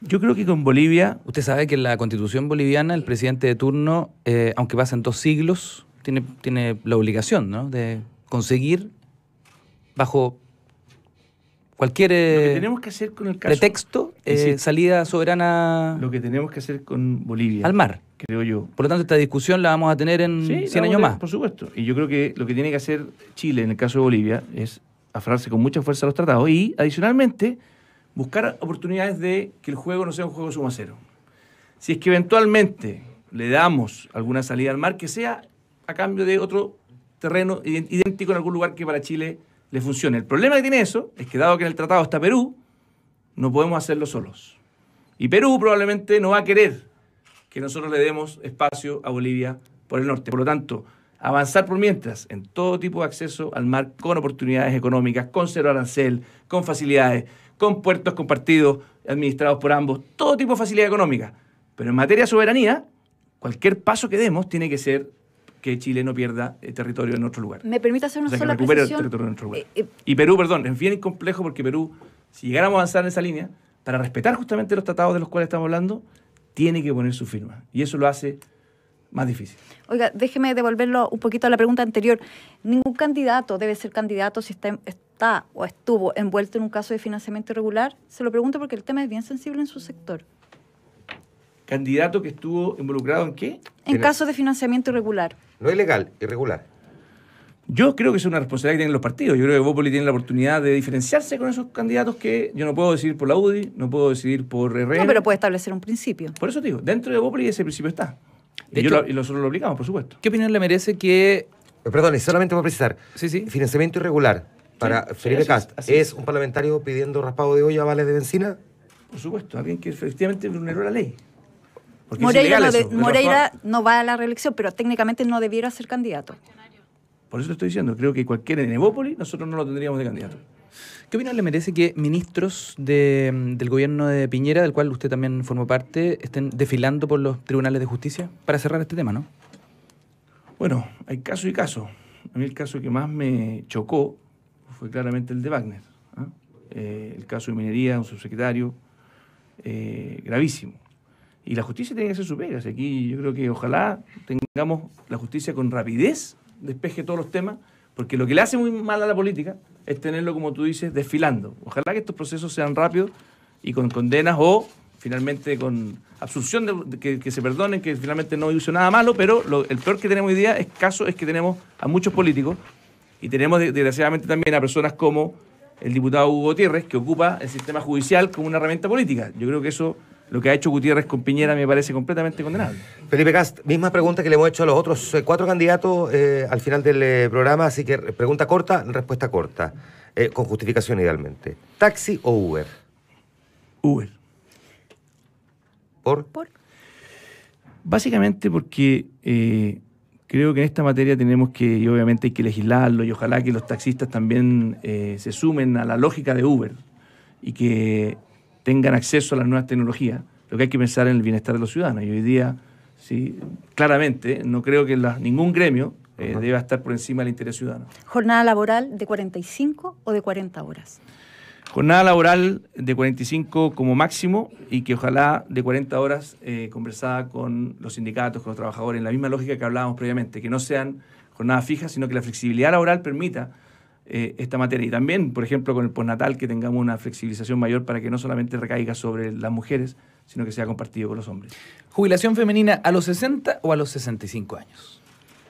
Yo creo que con Bolivia... Usted sabe que en la constitución boliviana el presidente de turno, aunque pasen dos siglos, tiene, tiene la obligación ¿no? de conseguir bajo cualquier pretexto salida soberana. Lo que tenemos que hacer con Bolivia. Al mar. Creo yo. Por lo tanto, esta discusión la vamos a tener en 100 años más. Por supuesto. Y yo creo que lo que tiene que hacer Chile en el caso de Bolivia es aferrarse con mucha fuerza a los tratados y, adicionalmente, buscar oportunidades de que el juego no sea un juego sumacero cero. Si es que eventualmente le damos alguna salida al mar, que sea a cambio de otro terreno idéntico en algún lugar que para Chile le funcione. El problema que tiene eso es que dado que en el tratado está Perú, no podemos hacerlo solos. Y Perú probablemente no va a querer que nosotros le demos espacio a Bolivia por el norte. Por lo tanto, avanzar por mientras en todo tipo de acceso al mar con oportunidades económicas, con cero arancel, con facilidades, con puertos compartidos, administrados por ambos, todo tipo de facilidad económica. Pero en materia de soberanía, cualquier paso que demos tiene que ser que Chile no pierda el eh, territorio en otro lugar. ¿Me permite hacer una sola precisión? Eh, eh, y Perú, perdón, es bien complejo porque Perú, si llegáramos a avanzar en esa línea, para respetar justamente los tratados de los cuales estamos hablando, tiene que poner su firma. Y eso lo hace más difícil. Oiga, déjeme devolverlo un poquito a la pregunta anterior. Ningún candidato debe ser candidato si está, o estuvo envuelto en un caso de financiamiento irregular. Se lo pregunto porque el tema es bien sensible en su sector. ¿Candidato que estuvo involucrado en qué? En, en casos de financiamiento irregular. No ilegal, irregular. Yo creo que es una responsabilidad que tienen los partidos. Yo creo que Bópoli tiene la oportunidad de diferenciarse con esos candidatos que yo no puedo decidir por la UDI, no puedo decidir por RR. No, pero puede establecer un principio. Por eso digo, dentro de Bópoli ese principio está. y, nosotros lo obligamos, por supuesto. ¿Qué opinión le merece que... Eh, perdón, solamente para precisar. Sí, sí. Financiamiento irregular para Felipe Cast. Es, un parlamentario pidiendo raspado de olla, vales de benzina? Por supuesto, alguien que efectivamente vulneró la ley. Moreira, no, va a la reelección, pero técnicamente no debiera ser candidato. Por eso te estoy diciendo, creo que cualquiera de Evópolis nosotros no lo tendríamos de candidato. ¿Qué opinión le merece que ministros del gobierno de Piñera, del cual usted también formó parte, estén desfilando por los tribunales de justicia? Para cerrar este tema, ¿no? Bueno, hay caso y caso. A mí el caso que más me chocó fue claramente el de Wagner. ¿ah? Eh, el caso de minería, un subsecretario, eh, gravísimo y la justicia tiene que hacer su pega. Aquí yo creo que ojalá tengamos la justicia con rapidez, despeje todos los temas, porque lo que le hace muy mal a la política es tenerlo, como tú dices, desfilando. Ojalá que estos procesos sean rápidos y con condenas o finalmente con absorción de, que, se perdonen, que finalmente no hizo nada malo, pero el peor que tenemos hoy día es caso es que tenemos a muchos políticos y tenemos desgraciadamente también a personas como el diputado Hugo Tierres, que ocupa el sistema judicial como una herramienta política. Yo creo que eso lo que ha hecho Gutiérrez con Piñera me parece completamente condenable. Felipe Cast, misma pregunta que le hemos hecho a los otros eh, cuatro candidatos eh, al final del eh, programa, así que pregunta corta, respuesta corta, con justificación idealmente. ¿Taxi o Uber? Uber. ¿Por? ¿Por? Básicamente porque creo que en esta materia tenemos que, y obviamente hay que legislarlo, y ojalá que los taxistas también se sumen a la lógica de Uber y que tengan acceso a las nuevas tecnologías, lo que hay que pensar en el bienestar de los ciudadanos. Y hoy día, sí, claramente, no creo que ningún gremio eh, deba estar por encima del interés ciudadano. ¿Jornada laboral de 45 o de 40 horas? Jornada laboral de 45 como máximo y que ojalá de 40 horas eh, conversada con los sindicatos, con los trabajadores, en la misma lógica que hablábamos previamente, que no sean jornadas fijas, sino que la flexibilidad laboral permita eh, esta materia. Y también, por ejemplo, con el postnatal, que tengamos una flexibilización mayor para que no solamente recaiga sobre las mujeres, sino que sea compartido con los hombres. ¿Jubilación femenina a los 60 o a los 65 años?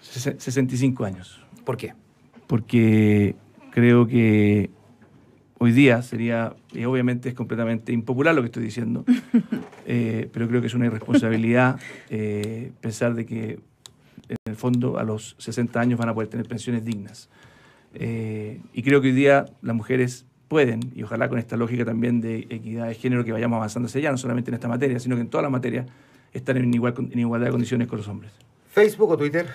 65 años. ¿Por qué? Porque creo que hoy día sería, y obviamente es completamente impopular lo que estoy diciendo, (laughs) eh, pero creo que es una irresponsabilidad eh, pensar de que en el fondo a los 60 años van a poder tener pensiones dignas. Eh, y creo que hoy día las mujeres pueden, y ojalá con esta lógica también de equidad de género que vayamos avanzando hacia allá, no solamente en esta materia, sino que en todas las materias, estar en, igual, en igualdad de condiciones con los hombres. ¿Facebook o Twitter?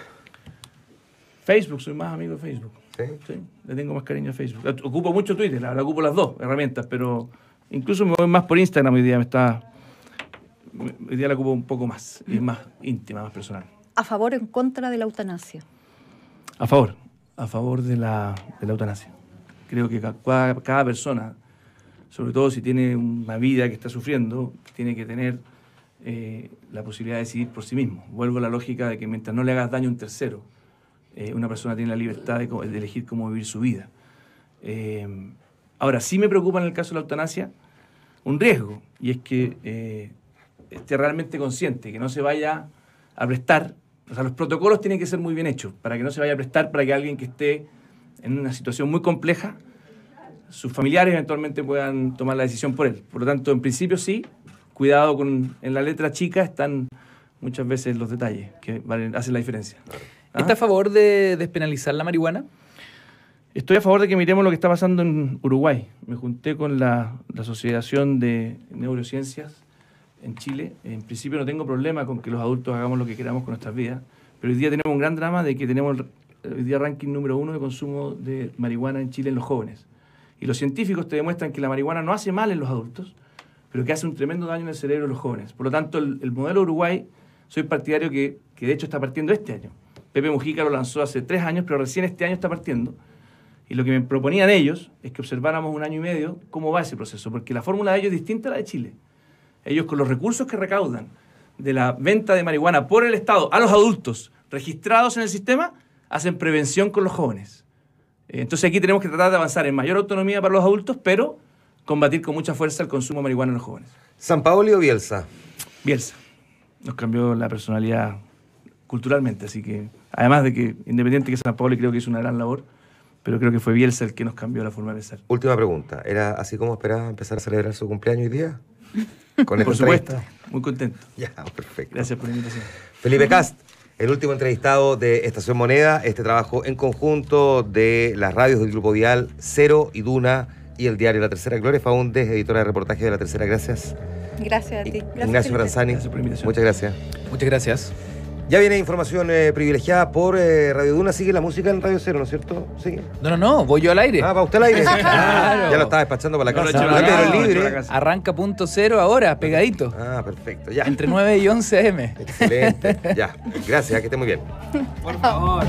Facebook, soy más amigo de Facebook. ¿Sí? le tengo más cariño a Facebook. Ocupo mucho Twitter, ahora ocupo las dos herramientas, pero incluso me voy más por Instagram hoy día, me está... Hoy día la ocupo un poco más, es más íntima, más personal. ¿A favor o en contra de la eutanasia? A favor a favor de la, de la eutanasia. Creo que cada, persona, sobre todo si tiene una vida que está sufriendo, tiene que tener eh, la posibilidad de decidir por sí mismo. Vuelvo a la lógica de que mientras no le hagas daño a un tercero, eh, una persona tiene la libertad de, elegir cómo vivir su vida. Eh, ahora, sí me preocupa en el caso de la eutanasia un riesgo, y es que esté realmente consciente, que no se vaya a prestar o sea, los protocolos tienen que ser muy bien hechos para que no se vaya a prestar para que alguien que esté en una situación muy compleja, sus familiares eventualmente puedan tomar la decisión por él. Por lo tanto, en principio sí, cuidado con, en la letra chica están muchas veces los detalles que hacen la diferencia. ¿Está ¿Ah? a favor de despenalizar la marihuana? Estoy a favor de que miremos lo que está pasando en Uruguay. Me junté con la, la Asociación de Neurociencias en Chile. En principio no tengo problema con que los adultos hagamos lo que queramos con nuestras vidas, pero hoy día tenemos un gran drama de que tenemos eh, hoy día ranking número uno de consumo de marihuana en Chile en los jóvenes. Y los científicos te demuestran que la marihuana no hace mal en los adultos, pero que hace un tremendo daño en el cerebro de los jóvenes. Por lo tanto, el, modelo Uruguay, soy partidario que, que de hecho está partiendo este año. Pepe Mujica lo lanzó hace tres años, pero recién este año está partiendo. Y lo que me proponían ellos es que observáramos un año y medio cómo va ese proceso, porque la fórmula de ellos es distinta a la de Chile. Ellos con los recursos que recaudan de la venta de marihuana por el Estado a los adultos registrados en el sistema, hacen prevención con los jóvenes. Entonces aquí tenemos que tratar de avanzar en mayor autonomía para los adultos, pero combatir con mucha fuerza el consumo de marihuana en los jóvenes. ¿San Paoli o Bielsa? Bielsa. Nos cambió la personalidad culturalmente, así que, además de que, independiente que San Paoli creo que hizo una gran labor, pero creo que fue Bielsa el que nos cambió la forma de ser Última pregunta, ¿era así como esperaba empezar a celebrar su cumpleaños hoy día? por supuesto, muy contento. Ya, perfecto. Gracias por la invitación. Felipe Cast, el último entrevistado de Estación Moneda, este trabajo en conjunto de las radios del Grupo Vial, Cero y Duna y el diario La Tercera. Gloria Faundes, editora de reportaje de La Tercera. Gracias. Gracias a ti. Gracias, Ignacio Franzani, muchas gracias. Muchas gracias. Ya viene información eh, privilegiada por eh, Radio Duna. Sigue la música en Radio Cero, ¿no es cierto? ¿Sigue? No, no, no. Voy yo al aire. Ah, va usted al aire. (laughs) claro. Ya lo estaba despachando para la casa. libre. Arranca punto cero ahora, pegadito. Ah, perfecto. Ya. Entre 9 y 11 M. Excelente. ya. Gracias, que esté muy bien. Por favor.